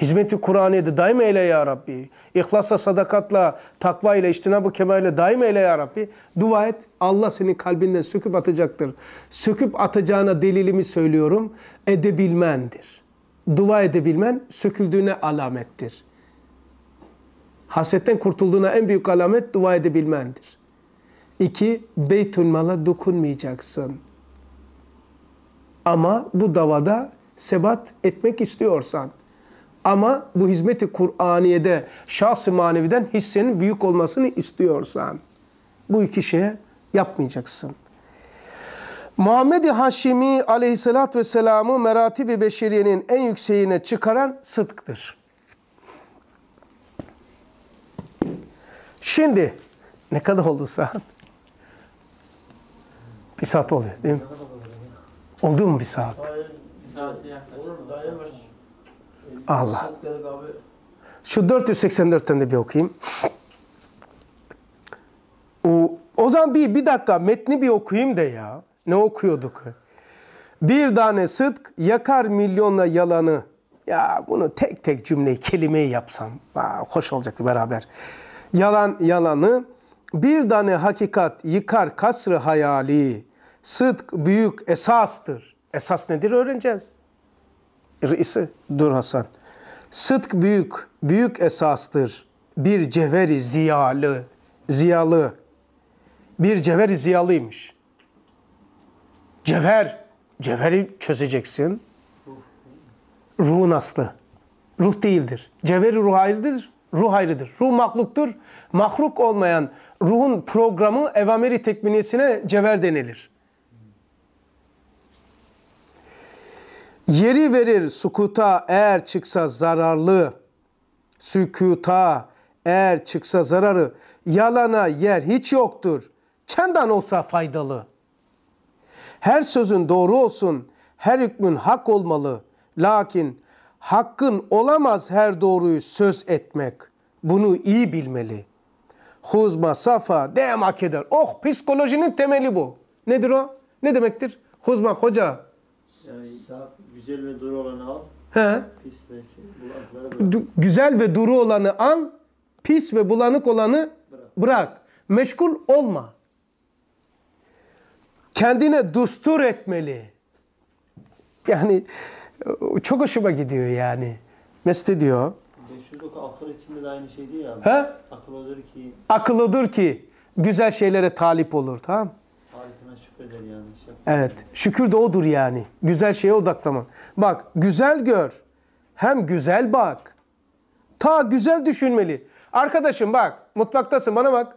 Hizmeti Kur'an'ıydı. Daim eyle ya Rabbi. İhlasla, sadakatla, takva ile, iştinab-ı kemerle daim eyle ya Rabbi. Dua et. Allah senin kalbinden söküp atacaktır. Söküp atacağına delilimi söylüyorum. Edebilmendir. Dua edebilmen söküldüğüne alamettir. Hasetten kurtulduğuna en büyük alamet dua edebilmendir. İki, beytül mala dokunmayacaksın. Ama bu davada sebat etmek istiyorsan, ama bu hizmeti Kur'aniye'de şahsi maneviden hissenin büyük olmasını istiyorsan bu iki şeye yapmayacaksın. Muhammed-i Haşimi aleyhissalatü vesselam'ı meratibi beşeriyenin en yükseğine çıkaran sıdktır. Şimdi ne kadar oldu saat? Bir saat oluyor değil mi? Oldu mu bir saat? Bir saat yaklaşık. Allah. Şu 484'ten de bir okuyayım. O, o zaman bir, bir dakika metni bir okuyayım da ya. Ne okuyorduk? Bir tane sıdk yakar milyonla yalanı. Ya bunu tek tek cümleyi, kelimeyi yapsam. Aa, hoş olacaktı beraber. Yalan yalanı. Bir tane hakikat yıkar kasrı hayali. Sıdk büyük esastır. Esas nedir öğreneceğiz reisi dur Hasan. Sıdk büyük, büyük esastır. Bir ceveri ziyalı, ziyalı. Bir cevheri ziyalıymış. Cever, ceveri çözeceksin. Ruhun aslı. Ruh değildir. Cevheri ruh ayrıdır, ruh ayrıdır. Ruh mahluktur. Mahluk olmayan ruhun programı evameri tekminiyesine cever denilir. Yeri verir sukuta eğer çıksa zararlı, sükuta eğer çıksa zararı, yalana yer hiç yoktur. Çendan olsa faydalı. Her sözün doğru olsun, her hükmün hak olmalı. Lakin hakkın olamaz her doğruyu söz etmek. Bunu iyi bilmeli. Huzma, safa, demak eder. Oh psikolojinin temeli bu. Nedir o? Ne demektir? Huzma, hoca, yani güzel ve doğru olanı al. He. Pis ve şey, bırak. Güzel ve duru olanı al, pis ve bulanık olanı bırak. bırak. Meşgul olma. Kendine dustur etmeli. Yani e, çok hoşuma gidiyor yani. Mesut diyor. Meşhurluk akıl içinde de aynı şey değil ya. He? Akıl odur ki. Akıl odur ki güzel şeylere talip olur tamam şey evet. Şükür de odur yani. Güzel şeye odaklama. Bak güzel gör. Hem güzel bak. Ta güzel düşünmeli. Arkadaşım bak mutfaktasın bana bak.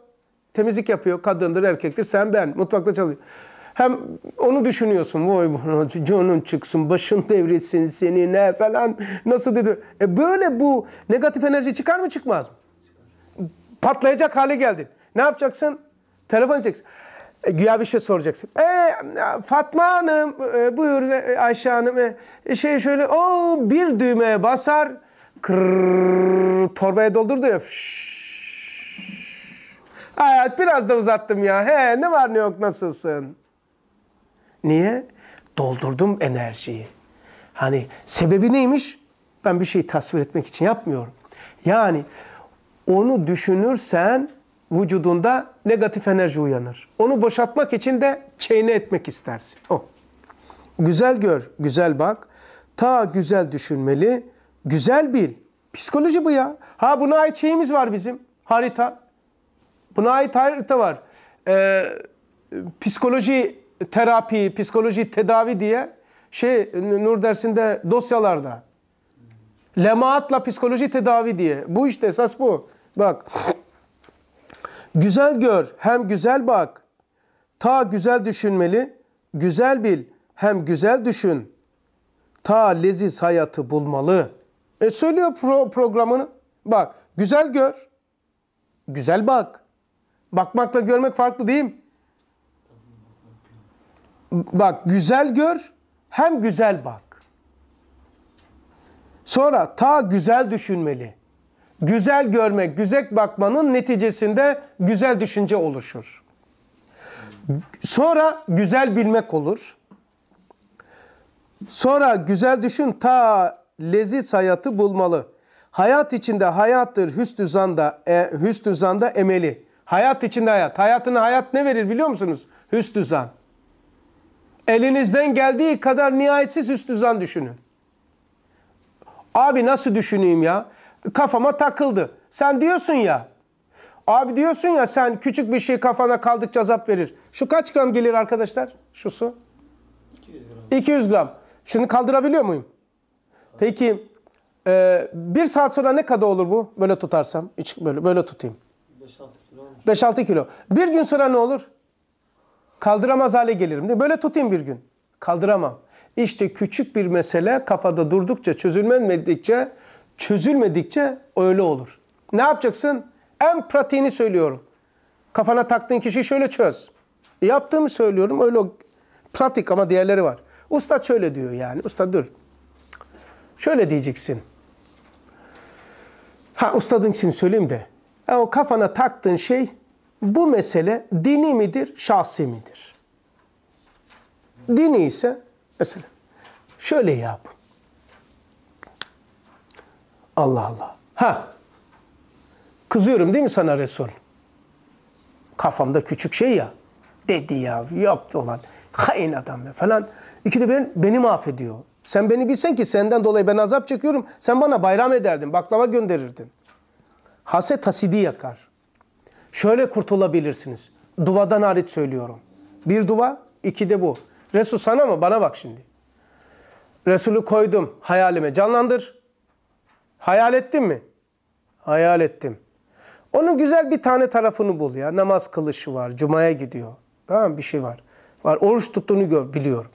Temizlik yapıyor. Kadındır erkektir sen ben. Mutfakta çalışıyor. Hem onu düşünüyorsun. Vay canın çıksın, başın devrilsin seni ne falan. Nasıl dedi? E böyle bu negatif enerji çıkar mı çıkmaz mı? Patlayacak hale geldin. Ne yapacaksın? Telefon çeksin. E, güya bir şey soracaksın. E, Fatma Hanım e, buyurun e, Ayşe Hanım. E, e, şey şöyle o bir düğmeye basar kırrrr, torbaya doldurdu. diyor. Evet biraz da uzattım ya. He ne var ne yok nasılsın? Niye? Doldurdum enerjiyi. Hani sebebi neymiş? Ben bir şey tasvir etmek için yapmıyorum. Yani onu düşünürsen vücudunda negatif enerji uyanır. Onu boşaltmak için de çeyne etmek istersin. O. Güzel gör, güzel bak. Ta güzel düşünmeli, güzel bil. Psikoloji bu ya. Ha buna ait şeyimiz var bizim. Harita. Buna ait harita var. Ee, psikoloji terapi, psikoloji tedavi diye şey Nur dersinde dosyalarda. Lemaatla psikoloji tedavi diye. Bu işte esas bu. Bak Güzel gör hem güzel bak. Ta güzel düşünmeli, güzel bil hem güzel düşün. Ta leziz hayatı bulmalı. E söylüyor pro programını. Bak güzel gör, güzel bak. Bakmakla görmek farklı değil mi? Bak güzel gör hem güzel bak. Sonra ta güzel düşünmeli güzel görmek, güzel bakmanın neticesinde güzel düşünce oluşur. Sonra güzel bilmek olur. Sonra güzel düşün ta leziz hayatı bulmalı. Hayat içinde hayattır hüsnü zanda, e, hüsnü zanda emeli. Hayat içinde hayat. hayatını hayat ne verir biliyor musunuz? Hüsnü zan. Elinizden geldiği kadar nihayetsiz hüsnü zan düşünün. Abi nasıl düşüneyim ya? kafama takıldı. Sen diyorsun ya. Abi diyorsun ya sen küçük bir şey kafana kaldıkça azap verir. Şu kaç gram gelir arkadaşlar? Şu su. 200 gram. 200 gram. Şunu kaldırabiliyor muyum? Peki e, bir saat sonra ne kadar olur bu? Böyle tutarsam. Iç, böyle, böyle tutayım. 5-6 kilo, kilo. Bir gün sonra ne olur? Kaldıramaz hale gelirim. Diye. Böyle tutayım bir gün. Kaldıramam. İşte küçük bir mesele kafada durdukça, çözülmedikçe çözülmedikçe öyle olur. Ne yapacaksın? En pratiğini söylüyorum. Kafana taktığın kişiyi şöyle çöz. Yaptığımı söylüyorum öyle pratik ama diğerleri var. Usta şöyle diyor yani. Usta dur. Şöyle diyeceksin. Ha ustadın için söyleyeyim de. Ya e, o kafana taktığın şey bu mesele dini midir, şahsi midir? Dini ise mesela şöyle yap. Allah Allah. Ha. Kızıyorum değil mi sana Resul? Kafamda küçük şey ya. Dedi ya, yaptı olan. Hain adam ya falan. İki de ben, beni mahvediyor. Sen beni bilsen ki senden dolayı ben azap çekiyorum. Sen bana bayram ederdin, baklava gönderirdin. Haset hasidi yakar. Şöyle kurtulabilirsiniz. Duvadan hariç söylüyorum. Bir duva, iki de bu. Resul sana mı? Bana bak şimdi. Resulü koydum hayalime canlandır. Hayal ettin mi? Hayal ettim. Onun güzel bir tane tarafını bul ya. Namaz kılışı var, cumaya gidiyor. Tamam bir şey var. Var oruç tuttuğunu gör, biliyorum.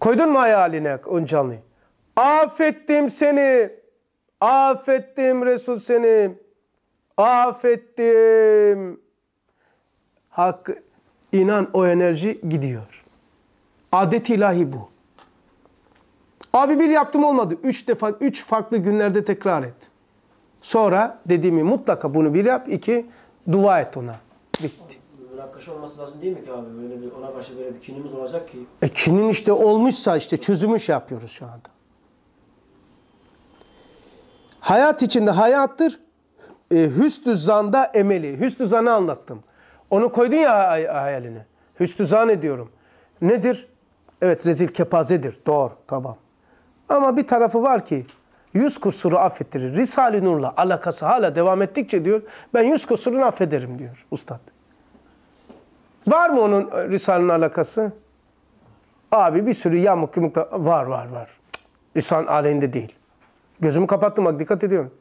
Koydun mu hayaline on canlıyı? Affettim seni. Affettim Resul seni. Affettim. Hak inan o enerji gidiyor. Adet ilahi bu. Abi bir yaptım olmadı. Üç defa, üç farklı günlerde tekrar et. Sonra dediğimi mutlaka bunu bir yap. iki dua et ona. Bitti. Münakaş olması lazım değil mi ki abi? Böyle bir, ona karşı böyle bir kinimiz olacak ki. E kinin işte olmuşsa işte çözümü şey yapıyoruz şu anda. Hayat içinde hayattır. E, hüsnü zanda emeli. Hüsnü zanı anlattım. Onu koydun ya hay hayaline. Hüsnü zan ediyorum. Nedir? Evet rezil kepazedir. Doğru. Tamam. Ama bir tarafı var ki yüz kusuru affettirir. Risale-i Nur'la alakası hala devam ettikçe diyor ben yüz kusurunu affederim diyor ustad. Var mı onun Risale'nin alakası? Abi bir sürü yamuk yumuk da var var var. Risale'nin aleyhinde değil. Gözümü kapattım bak dikkat ediyorum.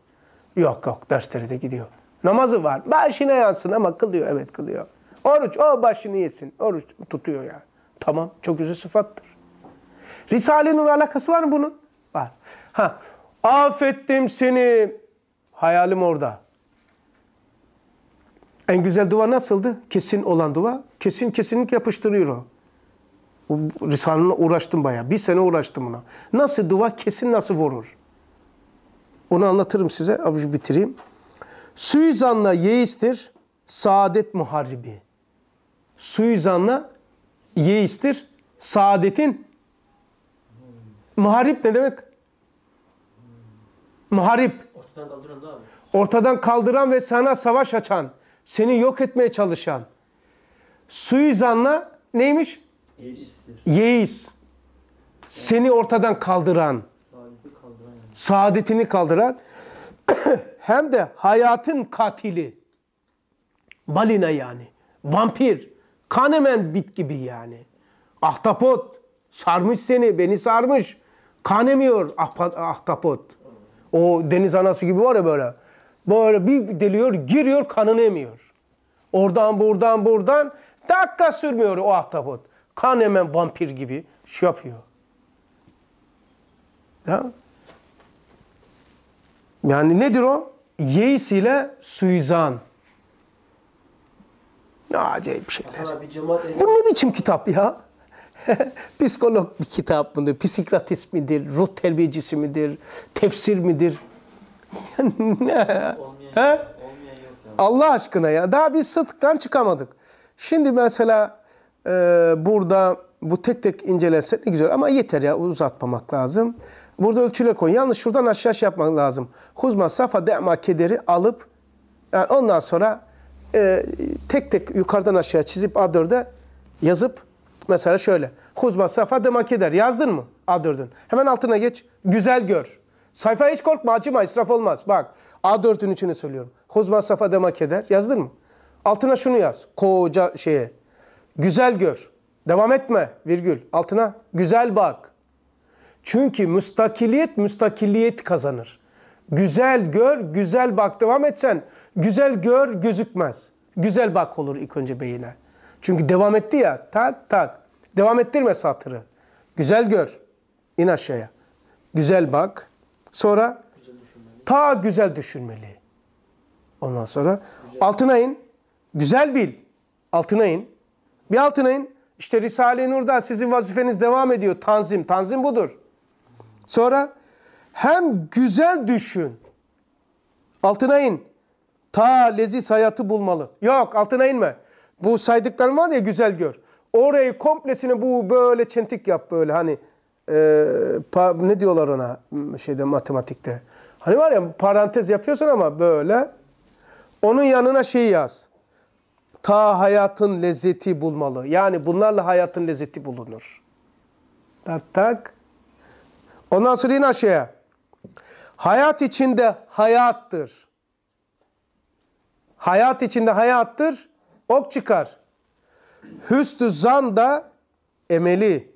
Yok yok dersleri de gidiyor. Namazı var. Başına yansın ama kılıyor evet kılıyor. Oruç o başını yesin. Oruç tutuyor yani. Tamam çok güzel sıfattır. Risale-i Nur'la alakası var mı bunun? Var. Ha, affettim seni. Hayalim orada. En güzel dua nasıldı? Kesin olan dua. Kesin kesinlik yapıştırıyor o. Risale'yle uğraştım bayağı. Bir sene uğraştım buna. Nasıl dua kesin nasıl vurur? Onu anlatırım size. Abici bitireyim. Suizanla yeistir. Saadet muharibi. Suizanla yeistir. Saadetin Muharip ne demek? Muharip. Ortadan kaldıran da abi. Ortadan kaldıran ve sana savaş açan. Seni yok etmeye çalışan. Suizanla neymiş? Yeistir. Yeis. Seni ortadan kaldıran. Saadetini kaldıran. Saadetini kaldıran. Hem de hayatın katili. Balina yani. Vampir. Kanemen bit gibi yani. Ahtapot. Sarmış seni. Beni sarmış. Kan emiyor ahtapot. Ah o deniz anası gibi var ya böyle. Böyle bir deliyor, giriyor, kanını emiyor. Oradan, buradan, buradan. Dakika sürmüyor o ahtapot. Kan emen vampir gibi şey yapıyor. Tamam Yani nedir o? Yeis ile suizan. Ne acayip şeyler. Bu ne biçim kitap ya? Psikolog bir kitap mıdır? Psikratist midir? Ruh terbiyecisi midir? Tefsir midir? ne? Olmayan, Allah aşkına ya. Daha bir sıdıktan çıkamadık. Şimdi mesela e, burada bu tek tek incelense ne güzel ama yeter ya uzatmamak lazım. Burada ölçüler koyun. Yalnız şuradan aşağı şey yapmak lazım. Huzma safa de'ma kederi alıp yani ondan sonra e, tek tek yukarıdan aşağı çizip A4'e yazıp Mesela şöyle. Huzma safa eder, Yazdın mı? A4'ün. Hemen altına geç. Güzel gör. Sayfa hiç korkma acıma israf olmaz. Bak A4'ün içine söylüyorum. Huzma safa eder, Yazdın mı? Altına şunu yaz. Koca şeye. Güzel gör. Devam etme virgül. Altına güzel bak. Çünkü müstakiliyet müstakiliyet kazanır. Güzel gör, güzel bak. Devam etsen güzel gör gözükmez. Güzel bak olur ilk önce beyine. Çünkü devam etti ya tak tak. Devam ettirme satırı. Güzel gör. İn aşağıya. Güzel bak. Sonra güzel ta güzel düşünmeli. Ondan sonra güzel. altına in. Güzel bil. Altına in. Bir altına in. İşte Risale-i Nur'da sizin vazifeniz devam ediyor. Tanzim. Tanzim budur. Sonra hem güzel düşün. Altına in. Ta leziz hayatı bulmalı. Yok altına inme. Bu saydıklarım var ya güzel gör. Orayı komplesini bu böyle çentik yap böyle hani e, pa, ne diyorlar ona şeyde matematikte. Hani var ya parantez yapıyorsun ama böyle. Onun yanına şey yaz. Ta hayatın lezzeti bulmalı. Yani bunlarla hayatın lezzeti bulunur. Tak tak. Ondan sonra yine aşağıya. Hayat içinde hayattır. Hayat içinde hayattır. Ok çıkar. Hüsnü zan da emeli.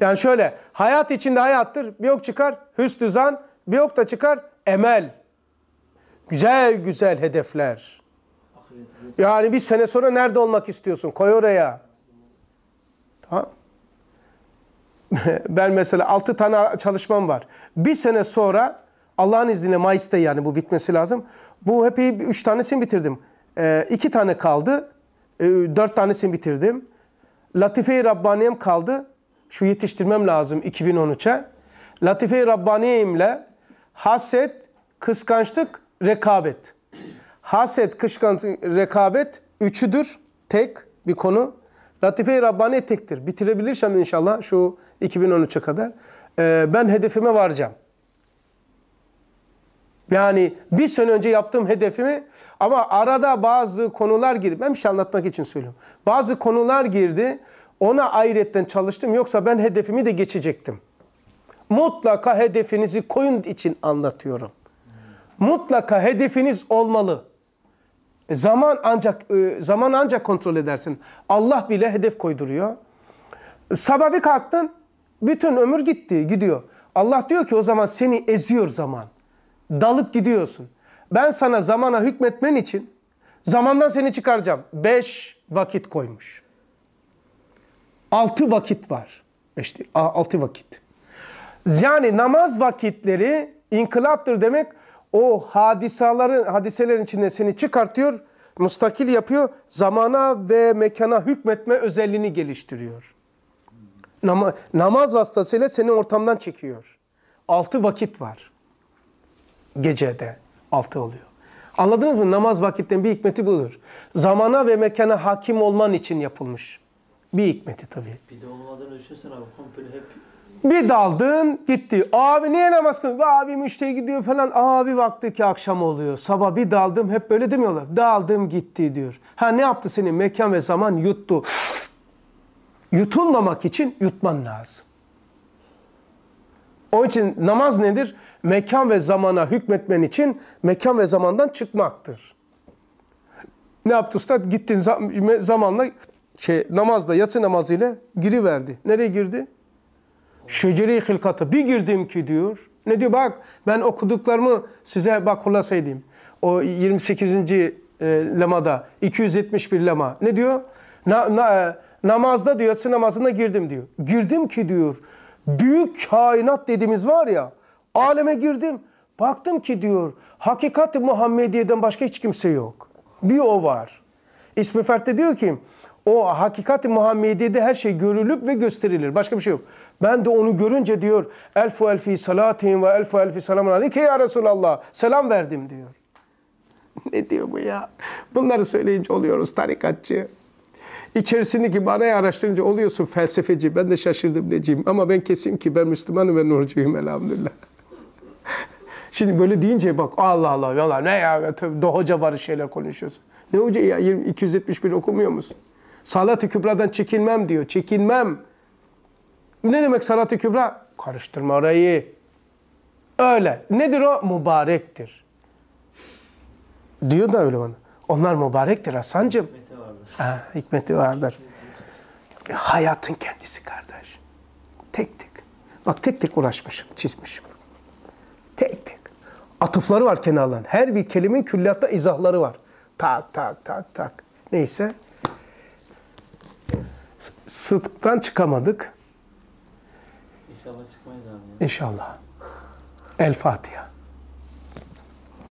Yani şöyle hayat içinde hayattır. Bir yok çıkar hüsnü zan, bir yok da çıkar emel. Güzel güzel hedefler. Yani bir sene sonra nerede olmak istiyorsun? Koy oraya. Tamam. ben mesela 6 tane çalışmam var. Bir sene sonra Allah'ın izniyle Mayıs'ta yani bu bitmesi lazım. Bu hep 3 tanesini bitirdim. 2 ee, tane kaldı. E, dört tanesini bitirdim. Latife-i Rabbaniyem kaldı. Şu yetiştirmem lazım 2013'e. Latife-i Rabbaniyem'le haset, kıskançlık, rekabet. Haset, kıskançlık, rekabet üçüdür. Tek bir konu. Latife-i Rabbani tektir. Bitirebilirsem inşallah şu 2013'e kadar. E, ben hedefime varacağım. Yani bir sene önce yaptığım hedefimi ama arada bazı konular girdi. Ben bir şey anlatmak için söylüyorum. Bazı konular girdi. Ona ayretten çalıştım. Yoksa ben hedefimi de geçecektim. Mutlaka hedefinizi koyun için anlatıyorum. Mutlaka hedefiniz olmalı. E, zaman ancak e, zaman ancak kontrol edersin. Allah bile hedef koyduruyor. Sabah bir kalktın, bütün ömür gitti, gidiyor. Allah diyor ki o zaman seni eziyor zaman. Dalıp gidiyorsun. Ben sana zamana hükmetmen için zamandan seni çıkaracağım. Beş vakit koymuş. Altı vakit var. İşte altı vakit. Yani namaz vakitleri inkılaptır demek. O hadisaların, hadiselerin içinde seni çıkartıyor, mustakil yapıyor. Zamana ve mekana hükmetme özelliğini geliştiriyor. Nam namaz vasıtasıyla seni ortamdan çekiyor. Altı vakit var. Gecede altı oluyor. Anladınız mı? Namaz vakitten bir hikmeti budur. Zamana ve mekana hakim olman için yapılmış. Bir hikmeti tabii. Bir de olmadan düşünsene abi komple hep bir daldın gitti. Abi niye namaz kılmıyor? Abi müşteri gidiyor falan. Abi vakti ki akşam oluyor. Sabah bir daldım hep böyle demiyorlar. Daldım gitti diyor. Ha ne yaptı seni? Mekan ve zaman yuttu. Yutulmamak için yutman lazım. Onun için namaz nedir? Mekan ve zamana hükmetmen için mekan ve zamandan çıkmaktır. Ne yaptı ustad? Gittin zamanla şey, namazla, yatsı namazıyla giriverdi. Nereye girdi? Şeceri hilkata. Bir girdim ki diyor. Ne diyor? Bak ben okuduklarımı size bak hulasa edeyim. O 28. E, lemada 271 lema. Ne diyor? Na, na, e, namazda diyor, yatsı namazına girdim diyor. Girdim ki diyor büyük kainat dediğimiz var ya aleme girdim. Baktım ki diyor hakikat Muhammediye'den başka hiç kimse yok. Bir o var. İsmi Fert'te diyor ki o hakikat Muhammediye'de her şey görülüp ve gösterilir. Başka bir şey yok. Ben de onu görünce diyor elfu elfi salatim ve elfu elfi selamun aleyke ya Resulallah selam verdim diyor. ne diyor bu ya? Bunları söyleyince oluyoruz tarikatçı. İçerisindeki manayı araştırınca oluyorsun felsefeci. Ben de şaşırdım neciyim ama ben kesin ki ben Müslümanım ve nurcuyum elhamdülillah. Şimdi böyle deyince bak Allah Allah yalan ne ya tabii hoca barış şeyler konuşuyorsun. Ne hoca ya 20, 271 okumuyor musun? Salat-ı Kübra'dan çekinmem diyor. Çekinmem. Ne demek Salat-ı Kübra? Karıştırma orayı. Öyle. Nedir o? Mübarektir. Diyor da öyle bana. Onlar mübarektir Hasan'cığım. Ha, hikmeti vardır. Hayatın kendisi kardeş. Tek tek. Bak tek tek uğraşmışım, çizmişim. Tek tek. Atıfları var kenarların. Her bir kelimin külliyatta izahları var. Tak tak tak tak. Neyse. Sıdktan çıkamadık. İnşallah çıkmayız abi. İnşallah. El Fatiha.